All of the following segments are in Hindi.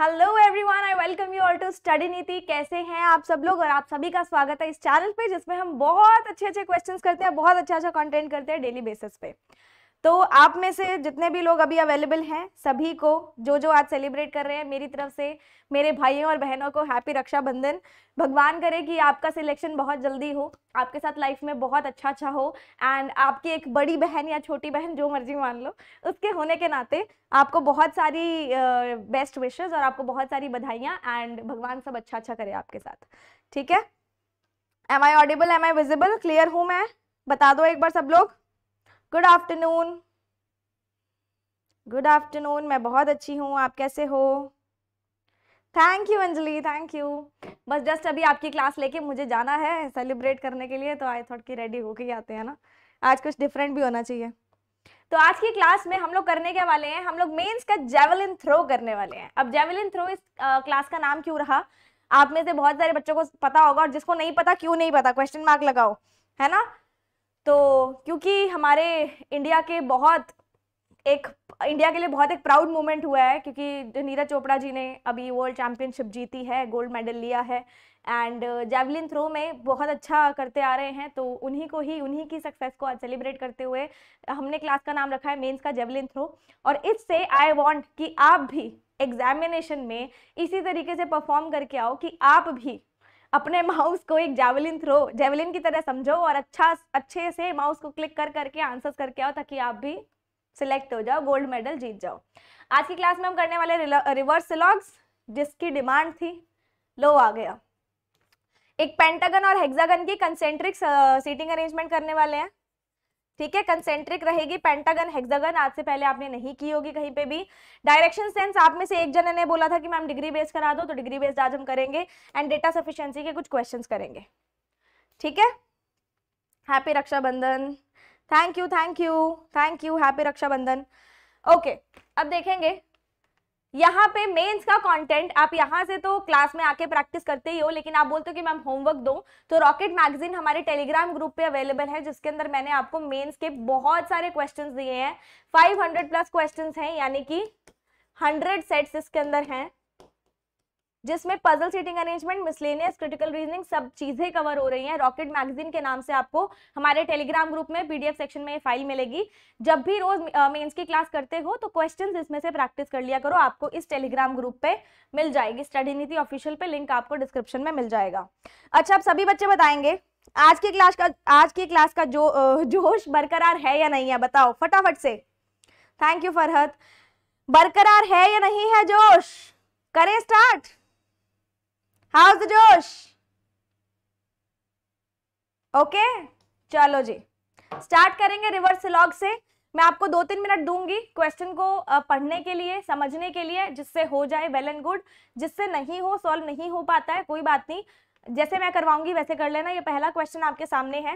Hello everyone I welcome you all to study Niti कैसे हैं आप सब लोग और आप सभी का स्वागत है इस चैनल पे जिसमें हम बहुत अच्छे अच्छे क्वेश्चंस करते हैं बहुत अच्छा अच्छा कंटेंट करते हैं डेली बेसिस पे तो आप में से जितने भी लोग अभी अवेलेबल हैं सभी को जो जो आज सेलिब्रेट कर रहे हैं मेरी तरफ से मेरे भाइयों और बहनों को हैप्पी रक्षाबंधन भगवान करे कि आपका सिलेक्शन बहुत जल्दी हो आपके साथ लाइफ में बहुत अच्छा अच्छा हो एंड आपकी एक बड़ी बहन या छोटी बहन जो मर्जी मान लो उसके होने के नाते आपको बहुत सारी बेस्ट uh, विशेज़ और आपको बहुत सारी बधाइयाँ एंड भगवान सब अच्छा अच्छा करे आपके साथ ठीक है am I audible am I visible clear हूँ मैं बता दो एक बार सब लोग गुड आफ्टरनून गुड आफ्टरनून मैं बहुत अच्छी हूँ आप कैसे हो thank you Anjali thank you बस जस्ट अभी आपकी क्लास लेके मुझे जाना है सेलिब्रेट करने के लिए तो आई थॉट कि रेडी होके ही आते हैं ना आज कुछ डिफरेंट भी होना चाहिए तो आज की क्लास में हम लोग करने के वाले हैं हम लोग मेंस का जेवलिन थ्रो करने वाले हैं अब जेवलिन थ्रो इस आ, क्लास का नाम क्यों रहा आप में से बहुत सारे बच्चों को पता होगा और जिसको नहीं पता क्यों नहीं पता क्वेश्चन मार्क लगाओ है ना तो क्योंकि हमारे इंडिया के बहुत एक इंडिया के लिए बहुत एक प्राउड मोमेंट हुआ है क्योंकि नीरज चोपड़ा जी ने अभी वर्ल्ड चैम्पियनशिप जीती है गोल्ड मेडल लिया है एंड जेवलिन थ्रो में बहुत अच्छा करते आ रहे हैं तो उन्हीं को ही उन्हीं की सक्सेस को आज सेलिब्रेट करते हुए हमने क्लास का नाम रखा है मेंस का जेवलिन थ्रो और इससे आई वांट कि आप भी एग्जामिनेशन में इसी तरीके से परफॉर्म करके आओ कि आप भी अपने माउस को एक जेवलिन थ्रो जेवलिन की तरह समझो और अच्छा अच्छे से माउस को क्लिक कर करके आंसर्स करके आओ ताकि आप भी सिलेक्ट हो जाओ गोल्ड मेडल जीत जाओ आज की क्लास में हम करने वाले रिवर्स सिलॉग्स जिसकी डिमांड थी लो आ गया एक पेंटागन और हेक्सागन की कंसेंट्रिक सीटिंग अरेंजमेंट करने वाले हैं ठीक है कंसेंट्रिक रहेगी पेंटागन हेक्सागन आज से पहले आपने नहीं की होगी कहीं पे भी डायरेक्शन सेंस आप में से एक जन ने बोला था कि मैम डिग्री बेस्ड करा दो तो डिग्री बेस्ड आज हम करेंगे एंड डेटा सफिशियंसी के कुछ क्वेश्चंस करेंगे ठीक है happy Rakshabandhan thank you thank you thank you happy Rakshabandhan okay अब देखेंगे यहाँ पे मेंस का कंटेंट आप यहाँ से तो क्लास में आके प्रैक्टिस करते ही हो लेकिन आप बोलते हो कि मैम होमवर्क दो तो रॉकेट मैगजीन हमारे टेलीग्राम ग्रुप पे अवेलेबल है जिसके अंदर मैंने आपको मेंस के बहुत सारे क्वेश्चंस दिए हैं 500 प्लस क्वेश्चंस हैं यानी कि 100 सेट्स इसके अंदर हैं जिसमें puzzle seating arrangement miscellaneous critical reasoning सब चीज़ें कवर हो रही हैं रॉकेट मैगजीन के नाम से आपको हमारे टेलीग्राम ग्रुप में पीडीएफ सेक्शन में ये फाइल मिलेगी जब भी रोज मेंस की क्लास करते हो तो क्वेश्चन इसमें से प्रैक्टिस कर लिया करो आपको इस टेलीग्राम ग्रुप पे मिल जाएगी स्टडी नीति ऑफिशियल पे लिंक आपको डिस्क्रिप्शन में मिल जाएगा अच्छा आप सभी बच्चे बताएंगे आज की क्लास का आज की क्लास का जो जोश बरकरार है या नहीं है बताओ फटाफट से थैंक यू फरहत बरकरार है या नहीं है जोश करें स्टार्ट हाउस जोश ओके चलो जी स्टार्ट करेंगे रिवर्स लॉग से मैं आपको दो तीन मिनट दूंगी क्वेश्चन को पढ़ने के लिए समझने के लिए जिससे हो जाए वेल एंड गुड जिससे नहीं हो सॉल्व नहीं हो पाता है कोई बात नहीं जैसे मैं करवाऊंगी वैसे कर लेना ये पहला क्वेश्चन आपके सामने है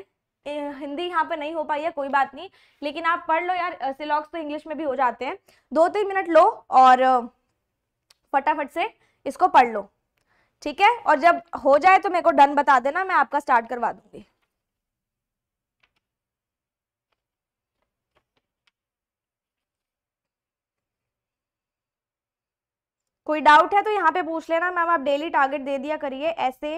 हिंदी यहाँ पर नहीं हो पाई है कोई बात नहीं लेकिन आप पढ़ लो यार सिलॉग्स तो इंग्लिश में भी हो जाते हैं दो तीन मिनट लो और फटाफट से इसको पढ़ लो ठीक है और जब हो जाए तो मेरे को डन बता देना मैं आपका स्टार्ट करवा दूंगी कोई डाउट है तो यहाँ पे पूछ लेना मैम आप डेली टारगेट दे दिया करिए ऐसे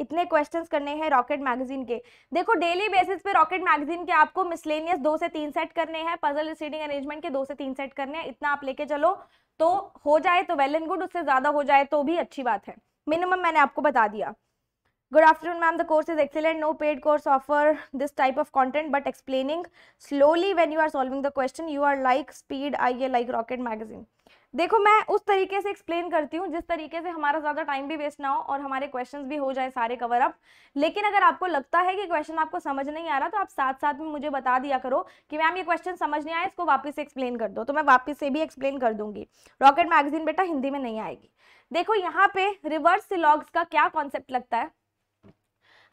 इतने क्वेश्चंस करने हैं रॉकेट मैगजीन के देखो डेली बेसिस पे रॉकेट मैगजीन के आपको मिसलेनियस दो से तीन सेट करने हैं पजल रिसीडिंग अरेंजमेंट के दो से तीन सेट करने हैं इतना आप लेके चलो तो हो जाए तो वेल एंड गुड उससे ज़्यादा हो जाए तो भी अच्छी बात है मिनिमम मैंने आपको बता दिया good afternoon ma'am the course is excellent no paid course offer this type of content but explaining slowly when you are solving the question you are like speed I a like rocket magazine देखो मैं उस तरीके से एक्सप्लेन करती हूँ जिस तरीके से हमारा ज़्यादा टाइम भी वेस्ट ना हो और हमारे क्वेश्चंस भी हो जाए सारे कवर अप लेकिन अगर आपको लगता है कि क्वेश्चन आपको समझ नहीं आ रहा तो आप साथ साथ में मुझे बता दिया करो कि मैम ये क्वेश्चन समझ नहीं आया इसको वापस से एक्सप्लेन कर दो तो मैं वापस से भी एक्सप्लेन कर दूंगी रॉकेट मैगजीन बेटा हिंदी में नहीं आएगी देखो यहाँ पे रिवर्स सिलॉग्स का क्या कॉन्सेप्ट लगता है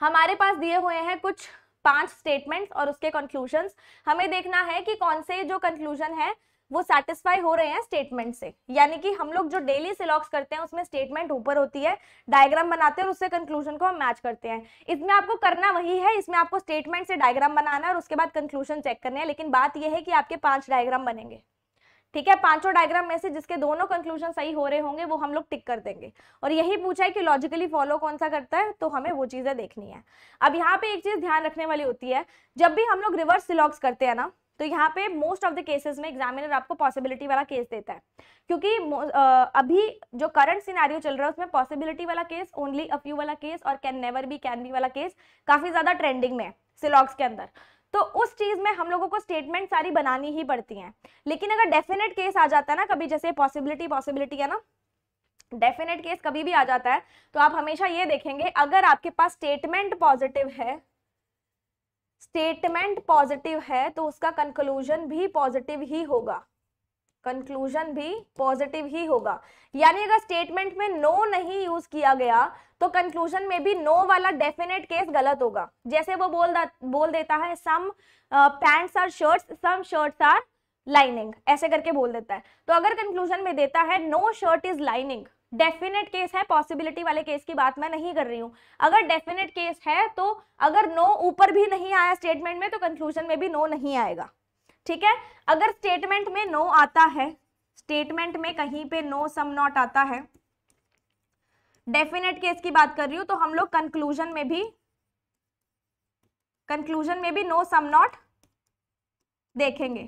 हमारे पास दिए हुए हैं कुछ पांच स्टेटमेंट्स और उसके कंक्लूजन हमें देखना है कि कौन से जो कंक्लूजन है वो सेटिस्फाई हो रहे हैं स्टेटमेंट से यानी कि हम लोग जो डेली सिलॉक्स करते हैं उसमें स्टेटमेंट ऊपर होती है डायग्राम बनाते हैं और उससे कंक्लूजन को हम मैच करते हैं इसमें आपको करना वही है इसमें आपको स्टेटमेंट से डायग्राम बनाना है और उसके बाद कंक्लूजन चेक करने हैं लेकिन बात यह है कि आपके पांच डायग्राम बनेंगे ठीक है पांचों डायग्राम में से जिसके दोनों कंक्लूजन सही हो रहे होंगे वो हम लोग टिक कर देंगे और यही पूछा है कि लॉजिकली फॉलो कौन सा करता है तो हमें वो चीज़ें देखनी है अब यहाँ पे एक चीज़ ध्यान रखने वाली होती है जब भी हम लोग रिवर्स सिलॉक्स करते हैं ना तो यहाँ पे मोस्ट ऑफ द केसेस में एग्जामिनर आपको पॉसिबिलिटी वाला केस देता है क्योंकि अभी जो करंट सिनेरियो चल रहा है उसमें पॉसिबिलिटी वाला केस ओनली अफ्यू वाला केस और can never be can be वाला केस काफ़ी ज़्यादा ट्रेंडिंग में है सिलॉक्स के अंदर तो उस चीज़ में हम लोगों को स्टेटमेंट सारी बनानी ही पड़ती हैं लेकिन अगर डेफिनेट केस आ जाता है ना कभी जैसे पॉसिबिलिटी पॉसिबिलिटी है ना डेफिनेट केस कभी भी आ जाता है तो आप हमेशा ये देखेंगे अगर आपके पास स्टेटमेंट पॉजिटिव है स्टेटमेंट पॉजिटिव है तो उसका कंक्लूजन भी पॉजिटिव ही होगा कंक्लूजन भी पॉजिटिव ही होगा यानी अगर स्टेटमेंट में नो नहीं यूज किया गया तो कंक्लूजन में भी नो वाला डेफिनेट केस गलत होगा जैसे वो बोल बोल देता है some pants are shirts some shirts are lining ऐसे करके बोल देता है तो अगर कंक्लूजन में देता है no shirt is lining definite case है पॉसिबिलिटी वाले केस की बात मैं नहीं कर रही हूँ अगर डेफिनेट केस है तो अगर नो ऊपर भी नहीं आया स्टेटमेंट में तो कंक्लूजन में भी नो नहीं आएगा ठीक है अगर स्टेटमेंट में नो आता है स्टेटमेंट में कहीं पे नो सम नॉट आता है डेफिनेट केस की बात कर रही हूं तो हम लोग कंक्लूजन में भी कंक्लूजन में भी नो सम नॉट देखेंगे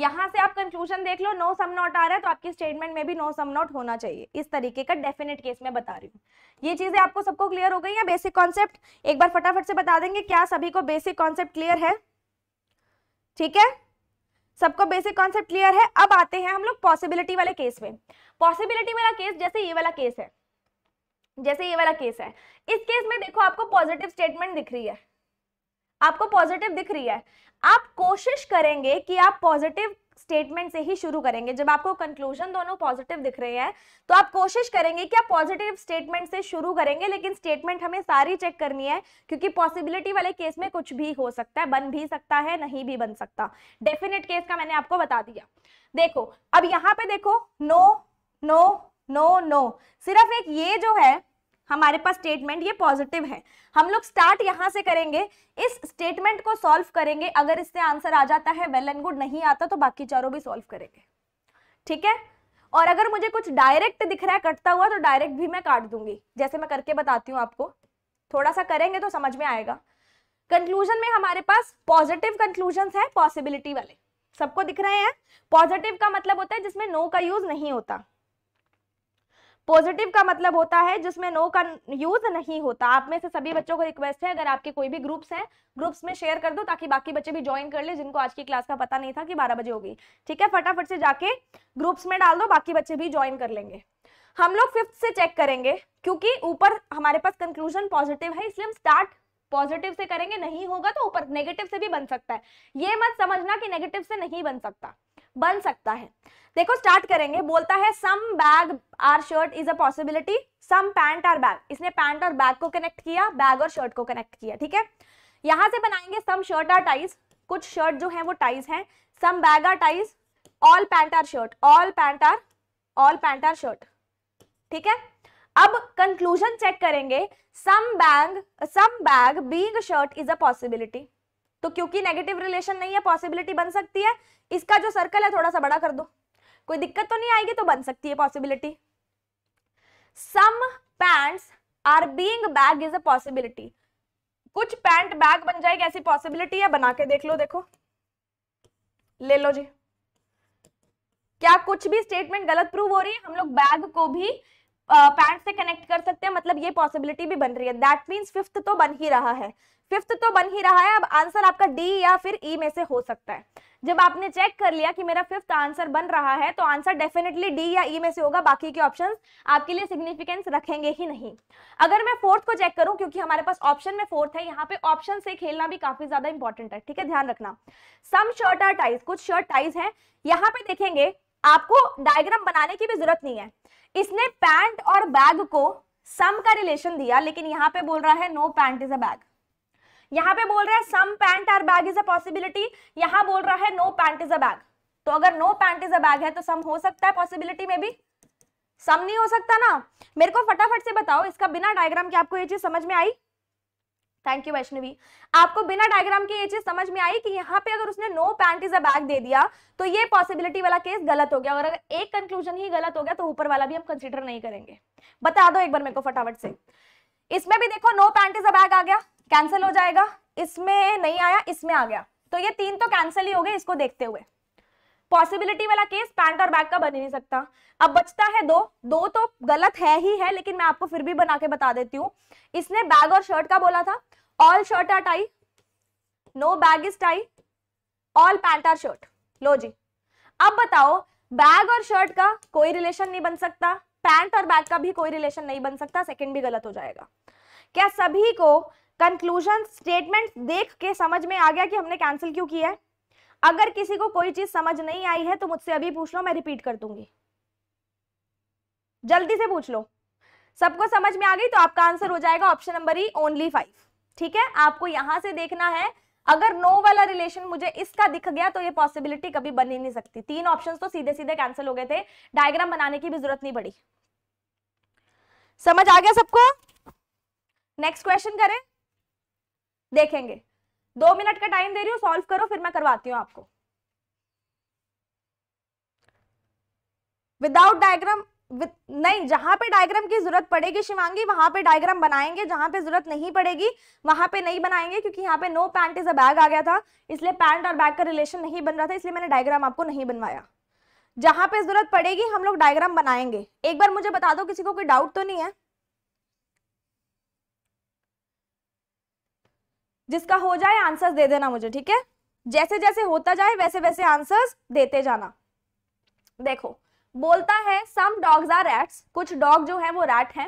यहां से आप कंक्लूजन देख लो नो सम नॉट आ रहा है तो आपकी स्टेटमेंट में भी नो सम नॉट होना चाहिए इस तरीके का डेफिनेट केस में बता रही हूँ ये चीजें आपको सबको क्लियर हो गई है बेसिक कॉन्सेप्ट एक बार फटाफट से बता देंगे क्या सभी को बेसिक कॉन्सेप्ट क्लियर है ठीक है सबको बेसिक कॉन्सेप्ट क्लियर है अब आते हैं हम लोग पॉसिबिलिटी वाले केस में पॉसिबिलिटी वाला केस जैसे ये वाला केस है जैसे ये वाला केस है इस केस में देखो आपको पॉजिटिव स्टेटमेंट दिख रही है आपको पॉजिटिव दिख रही है आप कोशिश करेंगे कि आप पॉजिटिव स्टेटमेंट से ही शुरू करेंगे जब आपको कंक्लूजन दोनों पॉजिटिव दिख रहे हैं तो आप कोशिश करेंगे कि आप पॉजिटिव स्टेटमेंट से शुरू करेंगे लेकिन स्टेटमेंट हमें सारी चेक करनी है क्योंकि पॉसिबिलिटी वाले केस में कुछ भी हो सकता है बन भी सकता है नहीं भी बन सकता डेफिनेट केस का मैंने आपको बता दिया देखो अब यहाँ पे देखो नो नो नो नो सिर्फ एक ये जो है हमारे पास स्टेटमेंट ये पॉजिटिव है हम लोग स्टार्ट यहाँ से करेंगे इस स्टेटमेंट को सॉल्व करेंगे अगर इससे आंसर आ जाता है वेल एंड गुड नहीं आता तो बाकी चारों भी सॉल्व करेंगे ठीक है और अगर मुझे कुछ डायरेक्ट दिख रहा है कटता हुआ तो डायरेक्ट भी मैं काट दूंगी जैसे मैं करके बताती हूँ आपको थोड़ा सा करेंगे तो समझ में आएगा कंक्लूजन में हमारे पास पॉजिटिव कंक्लूजन है पॉसिबिलिटी वाले सबको दिख रहे हैं पॉजिटिव का मतलब होता है जिसमें नो का यूज नहीं होता पॉजिटिव का मतलब होता है जिसमें नो का यूज नहीं होता आप में से सभी बच्चों को रिक्वेस्ट है अगर आपके कोई भी ग्रुप्स हैं ग्रुप्स में शेयर कर दो ताकि बाकी बच्चे भी ज्वाइन कर ले जिनको आज की क्लास का पता नहीं था कि बारह बजे होगी ठीक है फटाफट से जाके ग्रुप्स में डाल दो बाकी बच्चे भी ज्वाइन कर लेंगे हम लोग फिफ्थ से चेक करेंगे क्योंकि ऊपर हमारे पास कंक्लूजन पॉजिटिव है इसलिए हम स्टार्ट पॉजिटिव से करेंगे नहीं होगा तो ऊपर नेगेटिव से भी बन सकता है ये मत समझना कि नेगेटिव से नहीं बन सकता बन सकता है देखो स्टार्ट करेंगे बोलता है some bag are shirt is a possibility some pant are bag इसने पैंट और बैग को कनेक्ट किया बैग और शर्ट को कनेक्ट किया ठीक है यहां से बनाएंगे सम शर्ट आर टाइज कुछ शर्ट जो है वो टाइज है some bag are ties all pant are shirt all pant are all pant are shirt ठीक है अब कंक्लूजन चेक करेंगे some bag some bag being shirt is a possibility तो क्योंकि नेगेटिव रिलेशन नहीं है पॉसिबिलिटी बन सकती है इसका जो सर्कल है थोड़ा सा बड़ा कर दो कोई दिक्कत तो नहीं आएगी तो बन सकती है possibility some pants are being bag is a possibility कुछ पैंट बैग बन जाएगी ऐसी पॉसिबिलिटी है बना के देख लो देखो ले लो जी क्या कुछ भी स्टेटमेंट गलत प्रूव हो रही है हम लोग बैग को भी पैंट से कनेक्ट कर सकते हैं मतलब ये पॉसिबिलिटी भी बन रही है दैट मीन्स फिफ्थ तो बन ही रहा है फिफ्थ तो बन ही रहा है अब आंसर आपका डी या फिर ई e में से हो सकता है जब आपने चेक कर लिया कि मेरा फिफ्थ आंसर बन रहा है तो आंसर डेफिनेटली डी या ई e में से होगा बाकी के ऑप्शंस आपके लिए सिग्निफिकेंस रखेंगे ही नहीं अगर मैं फोर्थ को चेक करूं क्योंकि हमारे पास ऑप्शन में फोर्थ है यहाँ पे ऑप्शन से खेलना भी काफी ज्यादा इंपॉर्टेंट है ठीक है ध्यान रखना सम शर्ट आर टाइज कुछ शर्ट टाइज है यहाँ पे देखेंगे आपको डायग्राम बनाने की भी जरूरत नहीं है इसने पैंट और बैग को सम का रिलेशन दिया लेकिन यहाँ पे बोल रहा है no pant is a bag यहाँ पे बोल रहा है सम पैंट और बैग इज अ पॉसिबिलिटी यहाँ बोल रहा है no pant is a bag तो अगर no pant is a bag है तो सम हो सकता है पॉसिबिलिटी में भी सम नहीं हो सकता ना मेरे को फटाफट से बताओ इसका बिना डायग्राम के आपको ये चीज समझ में आई थैंक यू वैष्णवी आपको बिना डायग्राम की ये चीज समझ में आई कि यहाँ पे अगर उसने no pant is a bag दे दिया तो ये पॉसिबिलिटी वाला केस गलत हो गया और अगर एक कंक्लूजन ही गलत हो गया तो ऊपर वाला भी हम कंसिडर नहीं करेंगे बता दो एक बार मेरे को फटाफट से इसमें भी देखो no pant is a bag आ गया कैंसिल हो जाएगा इसमें नहीं आया इसमें आ गया तो ये तीन तो कैंसिल ही हो गए इसको देखते हुए पॉसिबिलिटी वाला केस पैंट और बैग का बन ही नहीं सकता अब बचता है दो दो तो गलत है ही है लेकिन मैं आपको फिर भी बना के बता देती हूँ इसने बैग और शर्ट का बोला था all shirt are tie no bag is tie all pant are shirt लो जी अब बताओ बैग और शर्ट का कोई रिलेशन नहीं बन सकता पैंट और बैग का भी कोई रिलेशन नहीं बन सकता सेकंड भी गलत हो जाएगा क्या सभी को कंक्लूजन स्टेटमेंट देख के समझ में आ गया कि हमने कैंसिल क्यों किया है अगर किसी को कोई चीज समझ नहीं आई है तो मुझसे अभी पूछ लो मैं रिपीट कर दूंगी जल्दी से पूछ लो सबको समझ में आ गई तो आपका आंसर हो जाएगा option number E only five ठीक है आपको यहां से देखना है अगर नो वाला रिलेशन मुझे इसका दिख गया तो ये पॉसिबिलिटी कभी बन ही नहीं सकती तीन ऑप्शन तो सीधे सीधे कैंसिल हो गए थे डायग्राम बनाने की भी जरूरत नहीं पड़ी समझ आ गया सबको नेक्स्ट क्वेश्चन करें देखेंगे दो मिनट का टाइम दे रही हूँ सॉल्व करो फिर मैं करवाती हूँ आपको विदाउट डायग्राम नहीं जहां पे डायग्राम की जरूरत पड़ेगी शिवांगी वहां पे डायग्राम बनाएंगे जहां पे जरूरत नहीं पड़ेगी वहां पे नहीं बनाएंगे क्योंकि यहाँ पे no pant is a bag आ गया था इसलिए पैंट और बैग का रिलेशन नहीं बन रहा था इसलिए मैंने डायग्राम आपको नहीं बनवाया जहां पे जरूरत पड़ेगी हम लोग डायग्राम बनाएंगे एक बार मुझे बता दो किसी को कोई डाउट तो नहीं है जिसका हो जाए आंसर दे देना मुझे ठीक है जैसे जैसे होता जाए वैसे वैसे आंसर्स देते जाना देखो बोलता है सम डॉग्स आर रैट्स कुछ डॉग जो है वो रैट हैं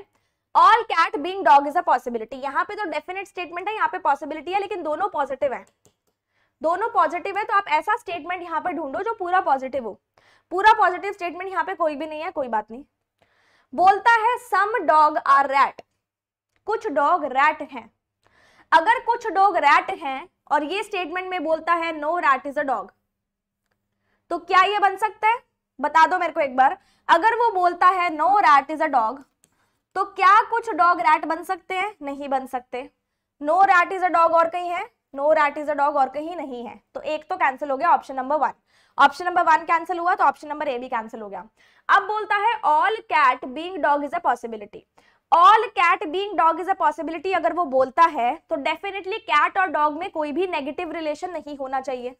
all cat being dog is a possibility यहाँ पे तो डेफिनेट स्टेटमेंट है यहाँ पे पॉसिबिलिटी है लेकिन दोनों पॉजिटिव है दोनों पॉजिटिव है तो आप ऐसा स्टेटमेंट यहाँ पर ढूंढो जो पूरा पॉजिटिव हो पूरा पॉजिटिव स्टेटमेंट यहाँ पे कोई भी नहीं है कोई बात नहीं बोलता है सम डॉग आर रैट कुछ डॉग रैट हैं अगर कुछ डॉग रैट हैं और ये स्टेटमेंट में बोलता है no rat is a dog तो क्या ये बन सकता है बता दो मेरे को एक बार अगर वो बोलता है no rat is a dog तो क्या कुछ डॉग रैट बन सकते हैं नहीं बन सकते no rat is a dog और कहीं है no rat is a dog और कहीं नहीं है तो एक तो कैंसिल हो गया option number one option number one cancel हुआ तो ऑप्शन नंबर ए भी कैंसिल हो गया अब बोलता है all cat being dog is a possibility all cat being dog is a possibility अगर वो बोलता है तो डेफिनेटली कैट और डॉग में कोई भी नेगेटिव रिलेशन नहीं होना चाहिए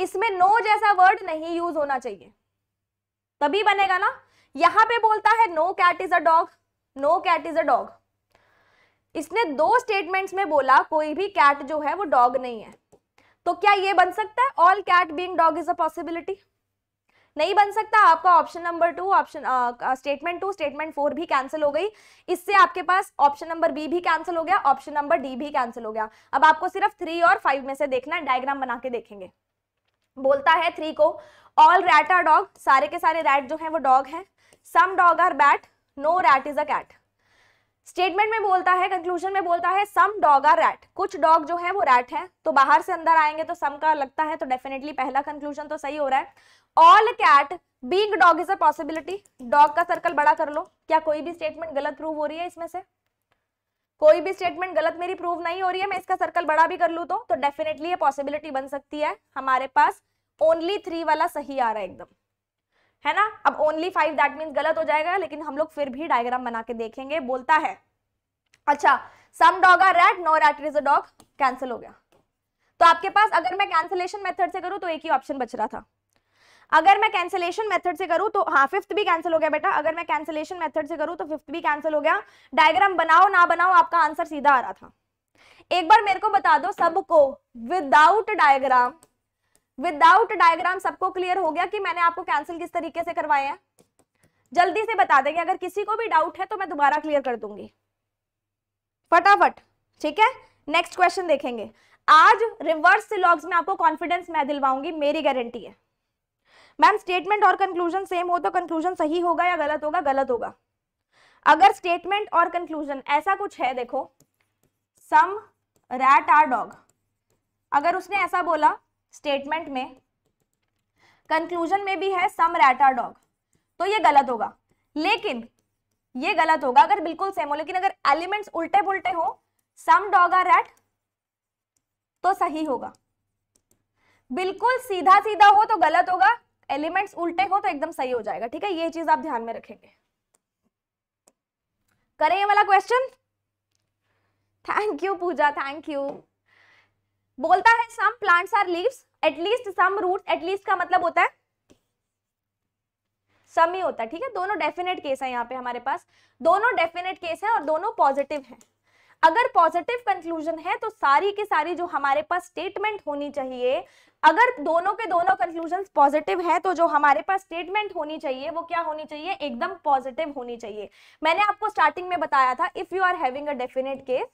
इसमें नो जैसा वर्ड नहीं यूज होना चाहिए तभी बनेगा ना यहां पे बोलता है no cat is a dog no cat is a dog इसने दो स्टेटमेंट्स में बोला कोई भी कैट जो है वो डॉग नहीं है तो क्या ये बन सकता है all cat being dog is a possibility नहीं बन सकता आपका option number two option statement two statement four भी कैंसिल हो गई इससे आपके पास ऑप्शन नंबर बी भी कैंसिल हो गया ऑप्शन नंबर डी भी कैंसिल हो गया अब आपको सिर्फ थ्री और फाइव में से देखना है डायग्राम बना के देखेंगे बोलता है थ्री को ऑल रैट आर डॉग सारे के सारे रैट जो है वो डॉग है some dog are bat no rat is a cat statement में बोलता है कंक्लूजन में बोलता है सम डॉग आर रैट कुछ डॉग जो है वो रैट है तो बाहर से अंदर आएंगे तो सम का लगता है तो डेफिनेटली पहला कंक्लूजन तो सही हो रहा है all cat being dog is a possibility dog का सर्कल बड़ा कर लो क्या कोई भी स्टेटमेंट गलत प्रूव हो रही है इसमें से कोई भी स्टेटमेंट गलत मेरी प्रूव नहीं हो रही है मैं इसका सर्कल बड़ा भी कर लू तो तो डेफिनेटली ये पॉसिबिलिटी बन सकती है हमारे पास ओनली थ्री वाला सही आ रहा है एकदम है ना अब ओनली फाइव दैट मीन गलत हो जाएगा लेकिन हम लोग फिर भी डायग्राम बना के देखेंगे बोलता है अच्छा some dog are rat no rat is a dog cancel हो गया तो आपके पास अगर मैं कैंसिलेशन मेथड से करूँ तो एक ही ऑप्शन बच रहा था अगर मैं कैंसिलेशन मेथड से करूँ तो हाँ फिफ्थ भी कैंसिल हो गया बेटा अगर मैं कैंसिलेशन मेथड से करूं तो फिफ्थ भी कैंसिल हो गया डायग्राम बनाओ ना बनाओ आपका आंसर सीधा आ रहा था एक बार मेरे को बता दो सबको विदाउट डायग्राम विदाउट डायग्राम सबको क्लियर हो गया कि मैंने आपको कैंसिल किस तरीके से करवाए हैं जल्दी से बता देंगे अगर किसी को भी डाउट है तो मैं दोबारा क्लियर कर दूंगी फटाफट ठीक है नेक्स्ट क्वेश्चन देखेंगे आज रिवर्स सिलॉग्स में आपको कॉन्फिडेंस मैं दिलवाऊंगी मेरी गारंटी है मैम स्टेटमेंट और कंक्लूजन सेम हो तो कंक्लूजन सही होगा या गलत होगा गलत होगा अगर स्टेटमेंट और कंक्लूजन ऐसा कुछ है देखो सम रैट आर डॉग अगर उसने ऐसा बोला स्टेटमेंट में कंक्लूजन में भी है सम रैट आर डॉग तो ये गलत होगा लेकिन ये गलत होगा अगर बिल्कुल सेम हो लेकिन अगर एलिमेंट्स उल्टे पुलटे हो सम डॉग आर रैट तो सही होगा बिल्कुल सीधा सीधा हो तो गलत होगा एलिमेंट्स उल्टे हो तो एकदम सही हो जाएगा ठीक है ये चीज आप ध्यान में रखेंगे करें ये वाला question thank you Pooja thank you बोलता है some plants are leaves at least some root at least का मतलब होता है सम ही होता है ठीक है दोनों डेफिनेट केस है यहाँ पे हमारे पास दोनों डेफिनेट केस है और दोनों पॉजिटिव है अगर पॉजिटिव कंक्लूजन है तो सारी की सारी जो हमारे पास स्टेटमेंट होनी चाहिए अगर दोनों के दोनों कंक्लूजन पॉजिटिव है तो जो हमारे पास स्टेटमेंट होनी चाहिए वो क्या होनी चाहिए एकदम पॉजिटिव होनी चाहिए मैंने आपको स्टार्टिंग में बताया था if you are having a definite case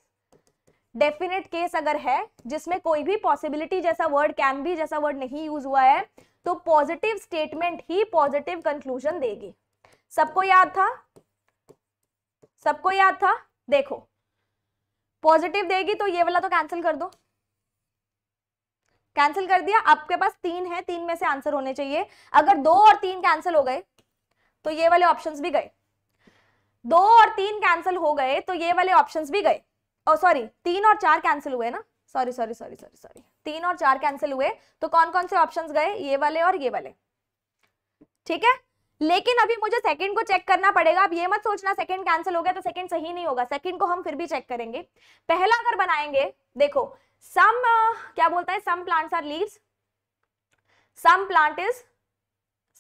definite case अगर है जिसमें कोई भी पॉसिबिलिटी जैसा वर्ड कैन भी जैसा वर्ड नहीं यूज हुआ है तो पॉजिटिव स्टेटमेंट ही पॉजिटिव कंक्लूजन देगी सबको याद था सबको याद था देखो पॉजिटिव देगी तो ये वाला तो कैंसिल कर दो कैंसिल कर दिया आपके पास तीन है तीन में से आंसर होने चाहिए अगर दो और तीन कैंसिल हो गए तो ये वाले ऑप्शंस भी गए दो और तीन कैंसिल हो गए तो ये वाले ऑप्शंस भी गए और oh, सॉरी तीन और चार कैंसिल हुए ना sorry sorry sorry sorry sorry तीन और चार कैंसिल हुए तो कौन कौन से ऑप्शंस गए ये वाले और ये वाले ठीक है लेकिन अभी मुझे सेकंड को चेक करना पड़ेगा अब ये मत सोचना सेकंड कैंसिल हो गया तो सेकंड सही नहीं होगा सेकंड को हम फिर भी चेक करेंगे पहला अगर बनाएंगे देखो सम uh, क्या बोलता है some plants are leaves some plant is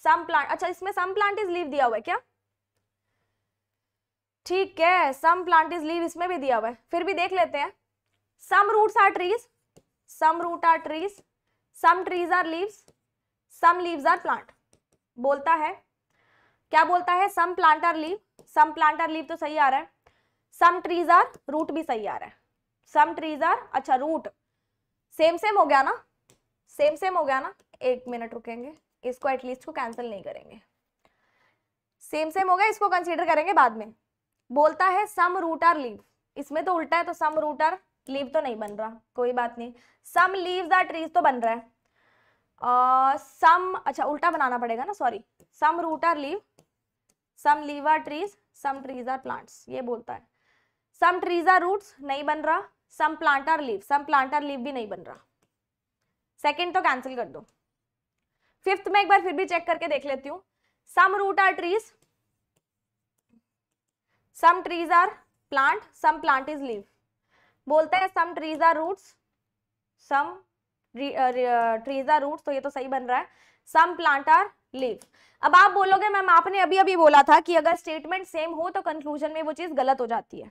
some plant अच्छा इसमें सम प्लांट इज लीव दिया हुआ है क्या ठीक है सम प्लांट इज लीव इसमें भी दिया हुआ है फिर भी देख लेते हैं some roots are trees some root are trees some trees are leaves some leaves are plant बोलता है क्या बोलता है some plant are leave some plant are leave तो सही आ रहा है सम ट्रीज आर रूट भी सही आ रहा है सम ट्रीज आर अच्छा रूट सेम सेम हो गया ना सेम सेम हो गया ना एक मिनट रुकेंगे इसको एटलीस्ट को कैंसिल नहीं करेंगे सेम सेम हो गया इसको कंसीडर करेंगे बाद में बोलता है सम रूट आर लीव इसमें तो उल्टा है तो सम रूट आर लीव तो नहीं बन रहा कोई बात नहीं सम लीव्स आर ट्रीज तो बन रहा है सम uh, अच्छा उल्टा बनाना पड़ेगा ना sorry some root are leave some leave are trees some trees are plants ये बोलता है सम ट्रीज आर रूट्स नहीं बन रहा some plant are leave some plant are leave भी नहीं बन रहा सेकेंड तो कैंसिल कर दो फिफ्थ में एक बार फिर भी चेक करके देख लेती हूँ some root are trees some trees are plant some plant is leave बोलते हैं some trees are roots some trees are root तो ये तो सही बन रहा है सम प्लांट आर लीव अब आप बोलोगे मैम आपने अभी अभी बोला था कि अगर स्टेटमेंट सेम हो तो कंक्लूजन में वो चीज़ गलत हो जाती है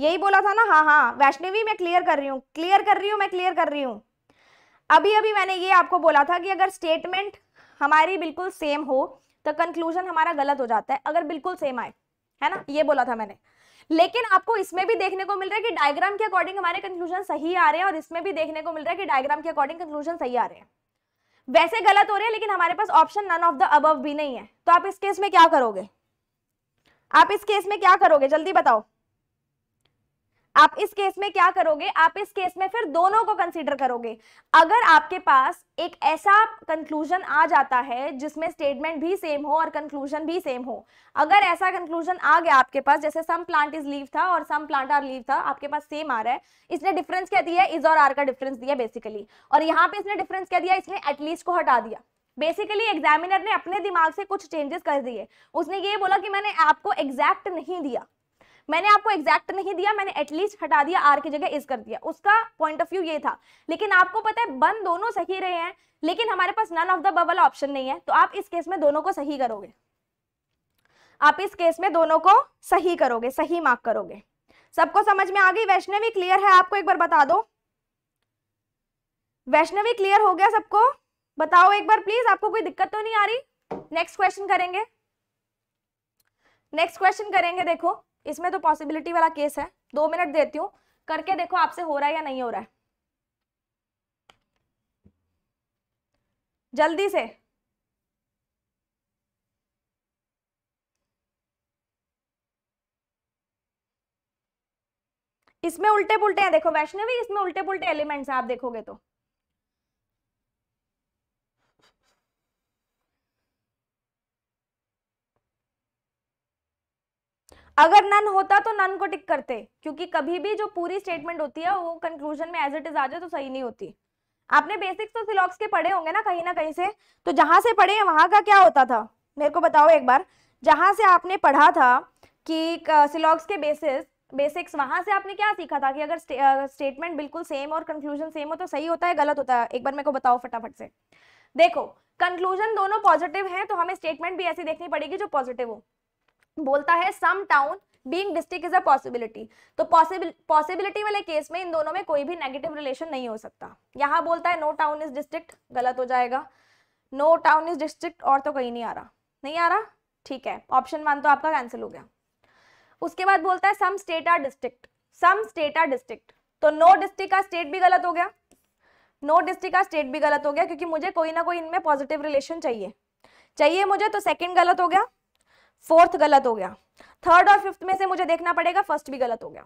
यही बोला था ना हाँ हाँ वैष्णवी मैं क्लियर कर रही हूँ क्लियर कर रही हूँ मैं क्लियर कर रही हूँ अभी अभी मैंने ये आपको बोला था कि अगर स्टेटमेंट हमारी बिल्कुल सेम हो तो कंक्लूजन हमारा गलत हो जाता है अगर बिल्कुल सेम आए है ना ये बोला था मैंने लेकिन आपको इसमें भी देखने को मिल रहा है कि डायग्राम के अकॉर्डिंग हमारे कंक्लूजन सही आ रहे हैं और इसमें भी देखने को मिल रहा है कि डायग्राम के अकॉर्डिंग कंक्लूजन सही आ रहे हैं वैसे गलत हो रहे हैं लेकिन हमारे पास option none of the above भी नहीं है तो आप इस केस में क्या करोगे आप इस केस में क्या करोगे जल्दी बताओ आप इस केस में क्या करोगे आप इस केस में फिर दोनों को कंसीडर करोगे अगर आपके पास एक ऐसा कंक्लूजन आ जाता है जिसमें स्टेटमेंट भी सेम हो और कंक्लूजन भी सेम हो अगर ऐसा कंक्लूजन आ गया आपके पास जैसे सम प्लांट इज लीव था और सम प्लांट आर लीव था आपके पास सेम आ रहा है इसने डिफरेंस क्या दिया इज और आर का डिफरेंस दिया बेसिकली और यहाँ पे इसने डिफरेंस क्या दिया इसने एटलीस्ट को हटा दिया बेसिकली एग्जामिनर ने अपने दिमाग से कुछ चेंजेस कर दिए उसने ये बोला कि मैंने आपको एग्जैक्ट नहीं दिया मैंने आपको एग्जैक्ट नहीं दिया मैंने एटलीस्ट हटा दिया आर की जगह इस कर दिया उसका पॉइंट ऑफ व्यू ये था लेकिन आपको पता है बन दोनों सही रहे हैं लेकिन हमारे पास none of the bubble option नहीं है तो आप इस केस में दोनों को सही करोगे आप इस केस में दोनों को सही करोगे सही मार्क करोगे सबको समझ में आ गई वैष्णवी क्लियर है आपको एक बार बता दो वैष्णवी क्लियर हो गया सबको बताओ एक बार प्लीज आपको कोई दिक्कत तो नहीं आ रही नेक्स्ट क्वेश्चन करेंगे नेक्स्ट क्वेश्चन करेंगे देखो इसमें तो पॉसिबिलिटी वाला केस है दो मिनट देती हूँ करके देखो आपसे हो रहा है या नहीं हो रहा है जल्दी से इसमें उल्टे पुल्टे हैं देखो वैष्णवी इसमें उल्टे पुल्टे एलिमेंट्स हैं आप देखोगे तो अगर नन होता तो नन को टिक करते क्योंकि कभी भी जो पूरी स्टेटमेंट होती है वो कंक्लूजन में एज इट इज आ जाए तो सही नहीं होती आपने बेसिक्स तो सिलॉक्स के पढ़े होंगे ना कहीं ना कहीं से तो जहां से पढ़े वहां का क्या होता था मेरे को बताओ एक बार जहां से आपने पढ़ा था कि सिलॉक्स के बेसिस बेसिक्स वहां से आपने क्या सीखा था कि अगर स्टेटमेंट बिल्कुल सेम और कंक्लूजन सेम हो तो सही होता है गलत होता है एक बार मेरे को बताओ फटाफट से देखो कंक्लूजन दोनों पॉजिटिव हैं तो हमें स्टेटमेंट भी ऐसी देखनी पड़ेगी जो पॉजिटिव हो बोलता है some town being district is a possibility तो पॉसिबिलिटी वाले केस में इन दोनों में कोई भी नेगेटिव रिलेशन नहीं हो सकता यहाँ बोलता है नो टाउन इज डिस्ट्रिक्ट गलत हो जाएगा नो टाउन इज डिस्ट्रिक्ट और तो कहीं नहीं आ रहा नहीं आ रहा ठीक है ऑप्शन वन तो आपका कैंसिल हो गया उसके बाद बोलता है some state are district some state are district तो नो डिस्ट्रिक्ट का स्टेट भी गलत हो गया नो डिस्ट्रिक्ट का स्टेट भी गलत हो गया क्योंकि मुझे कोई ना कोई इनमें पॉजिटिव रिलेशन चाहिए चाहिए मुझे तो सेकंड गलत हो गया फोर्थ गलत हो गया थर्ड और फिफ्थ में से मुझे देखना पड़ेगा फर्स्ट भी गलत हो गया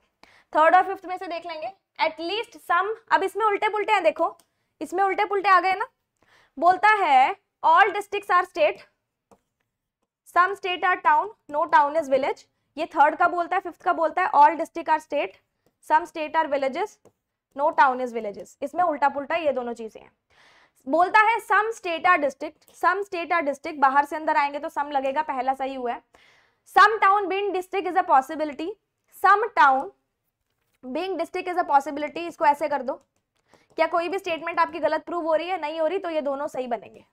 थर्ड और फिफ्थ में से देख लेंगे एटलीस्ट सम अब इसमें उल्टे पुलटे हैं देखो इसमें उल्टे पुलटे आ गए ना बोलता है all district are state some state are town no town is village ये थर्ड का बोलता है फिफ्थ का बोलता है all district are state some state are villages no town is villages इसमें उल्टा पुलटा ये दोनों चीजें हैं बोलता है some state are district some state are district बाहर से अंदर आएंगे तो सम लगेगा पहला सही हुआ है some town being district is a possibility some town being district is a possibility इसको ऐसे कर दो क्या कोई भी स्टेटमेंट आपकी गलत प्रूव हो रही है नहीं हो रही तो ये दोनों सही बनेंगे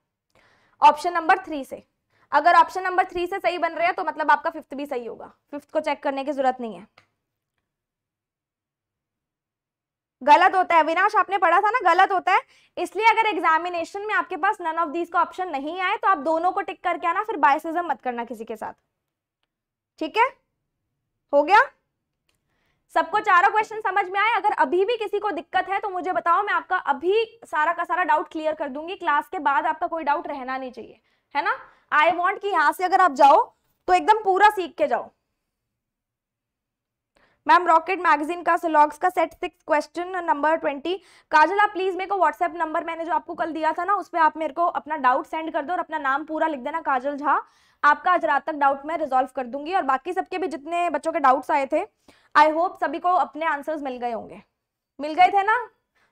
ऑप्शन नंबर थ्री से अगर ऑप्शन नंबर थ्री से सही बन रहे हैं तो मतलब आपका फिफ्थ भी सही होगा फिफ्थ को चेक करने की जरूरत नहीं है गलत होता है विनाश आपने पढ़ा था ना गलत होता है इसलिए अगर एग्जामिनेशन में आपके पास नन ऑफ दीज का ऑप्शन नहीं आए तो आप दोनों को टिक करके आना फिर बायसिज्म मत करना किसी के साथ ठीक है हो गया सबको चारों क्वेश्चन समझ में आए अगर अभी भी किसी को दिक्कत है तो मुझे बताओ मैं आपका अभी सारा का सारा डाउट क्लियर कर दूंगी क्लास के बाद आपका कोई डाउट रहना नहीं चाहिए है ना आई वॉन्ट कि यहां से अगर आप जाओ तो एकदम पूरा सीख के जाओ मैम रॉकेट मैगजीन का सिलॉग्स का set six question number twenty Kajal आप प्लीज़ मेरे को व्हाट्सएप नंबर मैंने जो आपको कल दिया था ना उस पर आप मेरे को अपना डाउट सेंड कर दो और अपना नाम पूरा लिख देना काजल झा आपका आज रात तक डाउट मैं रिजोल्व कर दूंगी और बाकी सबके भी जितने बच्चों के डाउट्स आए थे आई होप सभी को अपने आंसर्स मिल गए होंगे मिल गए थे ना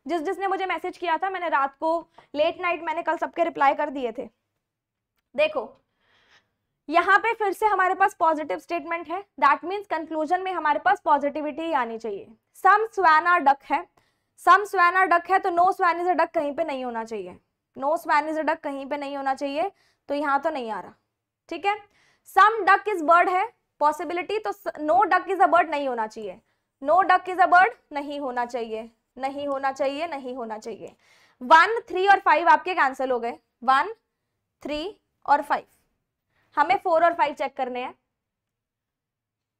जिस जिसने मुझे मैसेज किया था मैंने रात को लेट नाइट मैंने कल सबके रिप्लाई कर दिए थे देखो यहाँ पे फिर से हमारे पास पॉजिटिव स्टेटमेंट है दैट मीन्स कंक्लूजन में हमारे पास पॉजिटिविटी आनी चाहिए सम स्वैना डक है सम स्वैना डक है तो no swan is a duck कहीं पे नहीं होना चाहिए no swan is a duck कहीं पे नहीं होना चाहिए तो यहाँ तो नहीं आ रहा ठीक है सम डक इज बर्ड है पॉसिबिलिटी तो no duck is a bird नहीं होना चाहिए no duck is a bird नहीं होना चाहिए नहीं होना चाहिए नहीं होना चाहिए वन थ्री और फाइव आपके कैंसिल हो गए वन थ्री और फाइव हमें फोर और फाइव चेक करने हैं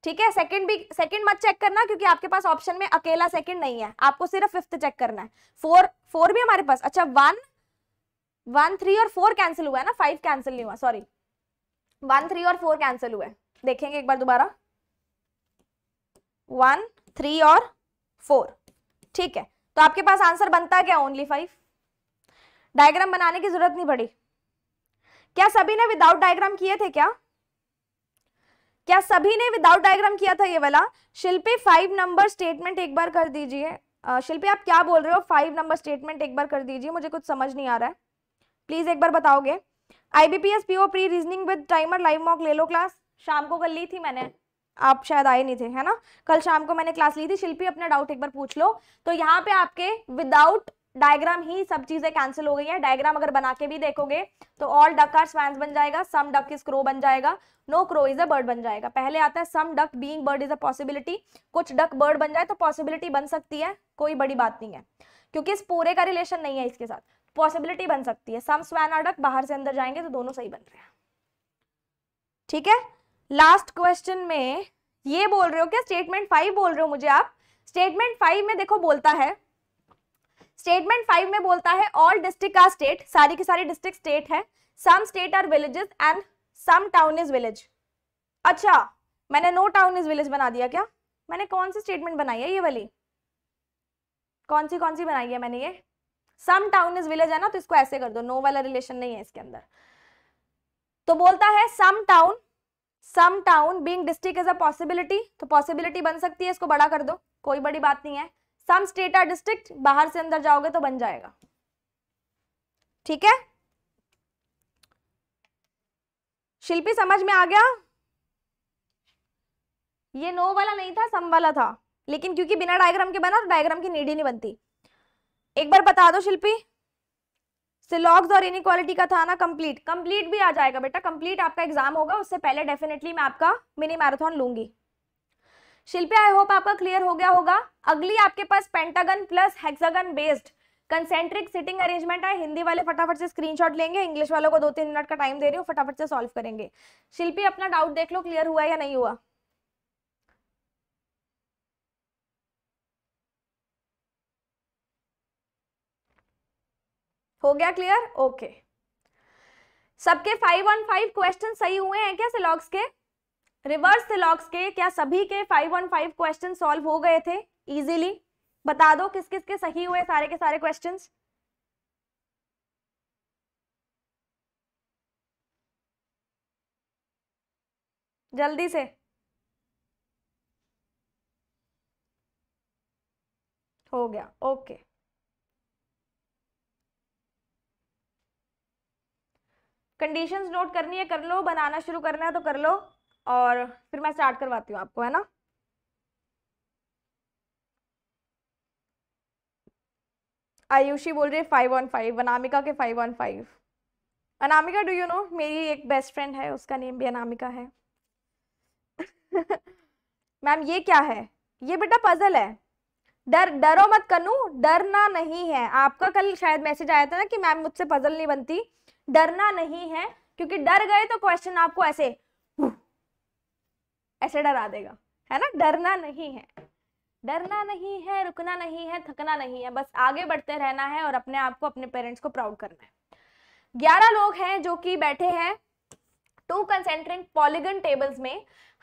ठीक है सेकंड भी सेकंड मत चेक करना क्योंकि आपके पास ऑप्शन में अकेला सेकंड नहीं है आपको सिर्फ फिफ्थ चेक करना है फोर फोर भी हमारे पास अच्छा वन वन थ्री और फोर कैंसिल हुआ है ना फाइव कैंसिल नहीं हुआ सॉरी वन थ्री और फोर कैंसिल हुआ है देखेंगे एक बार दोबारा वन थ्री और फोर ठीक है तो आपके पास आंसर बनता क्या ओनली फाइव डायग्राम बनाने की जरूरत नहीं पड़ी क्या सभी ने विदाउट डायग्राम किए थे क्या क्या सभी ने विदाउट डायग्राम किया था ये वाला शिल्पी फाइव नंबर स्टेटमेंट एक बार कर दीजिए शिल्पी आप क्या बोल रहे हो फाइव नंबर स्टेटमेंट एक बार कर दीजिए मुझे कुछ समझ नहीं आ रहा है प्लीज एक बार बताओगे IBPS PO pre reasoning with timer live mock ले लो क्लास शाम को कर ली थी मैंने आप शायद आए नहीं थे है ना कल शाम को मैंने क्लास ली थी शिल्पी अपना डाउट एक बार पूछ लो तो यहाँ पे आपके विदाउट डायग्राम ही सब चीजें कैंसिल हो गई है डायग्राम अगर बना के भी देखोगे तो ऑल डक आर स्वैंस बन जाएगा सम डक इज क्रो बन जाएगा no crow is a bird बन जाएगा पहले आता है some duck being bird is a possibility कुछ डक बर्ड बन जाए तो पॉसिबिलिटी बन सकती है कोई बड़ी बात नहीं है क्योंकि इस पूरे का रिलेशन नहीं है इसके साथ पॉसिबिलिटी बन सकती है सम स्वैन आर डक बाहर से अंदर जाएंगे तो दोनों सही बन रहे हैं ठीक है लास्ट क्वेश्चन में ये बोल रहे हो क्या स्टेटमेंट फाइव बोल रहे हो मुझे आप स्टेटमेंट फाइव में देखो बोलता है स्टेटमेंट फाइव में बोलता है ऑल डिस्ट्रिक्ट आर स्टेट सारी के सारे डिस्ट्रिक्ट स्टेट है some state are villages and some town is village अच्छा मैंने नो टाउन इज विलेज बना दिया क्या मैंने कौन सी स्टेटमेंट बनाई है ये वाली कौन सी कौन सी बनाई है मैंने ये सम टाउन इज विलेज है ना तो इसको ऐसे कर दो नो वाला रिलेशन नहीं है इसके अंदर तो बोलता है some town some town being district is a possibility तो पॉसिबिलिटी बन सकती है इसको बड़ा कर दो कोई बड़ी बात नहीं है सम स्टेट आर डिस्ट्रिक्ट बाहर से अंदर जाओगे तो बन जाएगा ठीक है शिल्पी समझ में आ गया ये नो वाला नहीं था सम वाला था लेकिन क्योंकि बिना डायग्राम के बना तो डायग्राम की नीड ही नहीं बनती एक बार बता दो शिल्पी सिलॉग्स और इनक्वालिटी का था ना कंप्लीट कंप्लीट भी आ जाएगा बेटा कंप्लीट आपका एग्जाम होगा उससे पहले डेफिनेटली मैं आपका मिनी मैराथन लूंगी शिल्पी आई होप आपका क्लियर हो गया होगा अगली आपके पास pentagon plus hexagon based concentric sitting arrangement है हिंदी वाले फटाफट से स्क्रीनशॉट लेंगे इंग्लिश वालों को दो तीन मिनट का टाइम दे रही हूँ फटाफट से सॉल्व करेंगे शिल्पी अपना डाउट देख लो क्लियर हुआ या नहीं हुआ हो गया क्लियर ओके सबके फाइव वन फाइव क्वेश्चन सही हुए हैं क्या सिलॉग्स के रिवर्स सिलॉक्स के क्या सभी के 515 क्वेश्चन सॉल्व हो गए थे इजीली बता दो किस किस के सही हुए सारे के सारे क्वेश्चंस जल्दी से हो गया ओके कंडीशंस नोट करनी है कर लो बनाना शुरू करना है तो कर लो और फिर मैं स्टार्ट करवाती हूँ आपको है ना आयुषी बोल रही है फाइव वन फाइव अनामिका के five one five Anamika do you know मेरी एक बेस्ट फ्रेंड है उसका नेम भी अनामिका है मैम ये क्या है ये बेटा पजल है डर डरो मत करू डरना नहीं है आपका कल शायद मैसेज आया था ना कि मैम मुझसे पजल नहीं बनती डरना नहीं है क्योंकि डर गए तो क्वेश्चन आपको ऐसे ऐसे डरा देगा है ना डरना नहीं है डरना नहीं है रुकना नहीं है थकना नहीं है बस आगे बढ़ते रहना है और अपने आप को अपने पेरेंट्स को प्राउड करना है ग्यारह लोग हैं जो कि बैठे हैं टू कंसेंट्रिक पॉलीगन टेबल्स में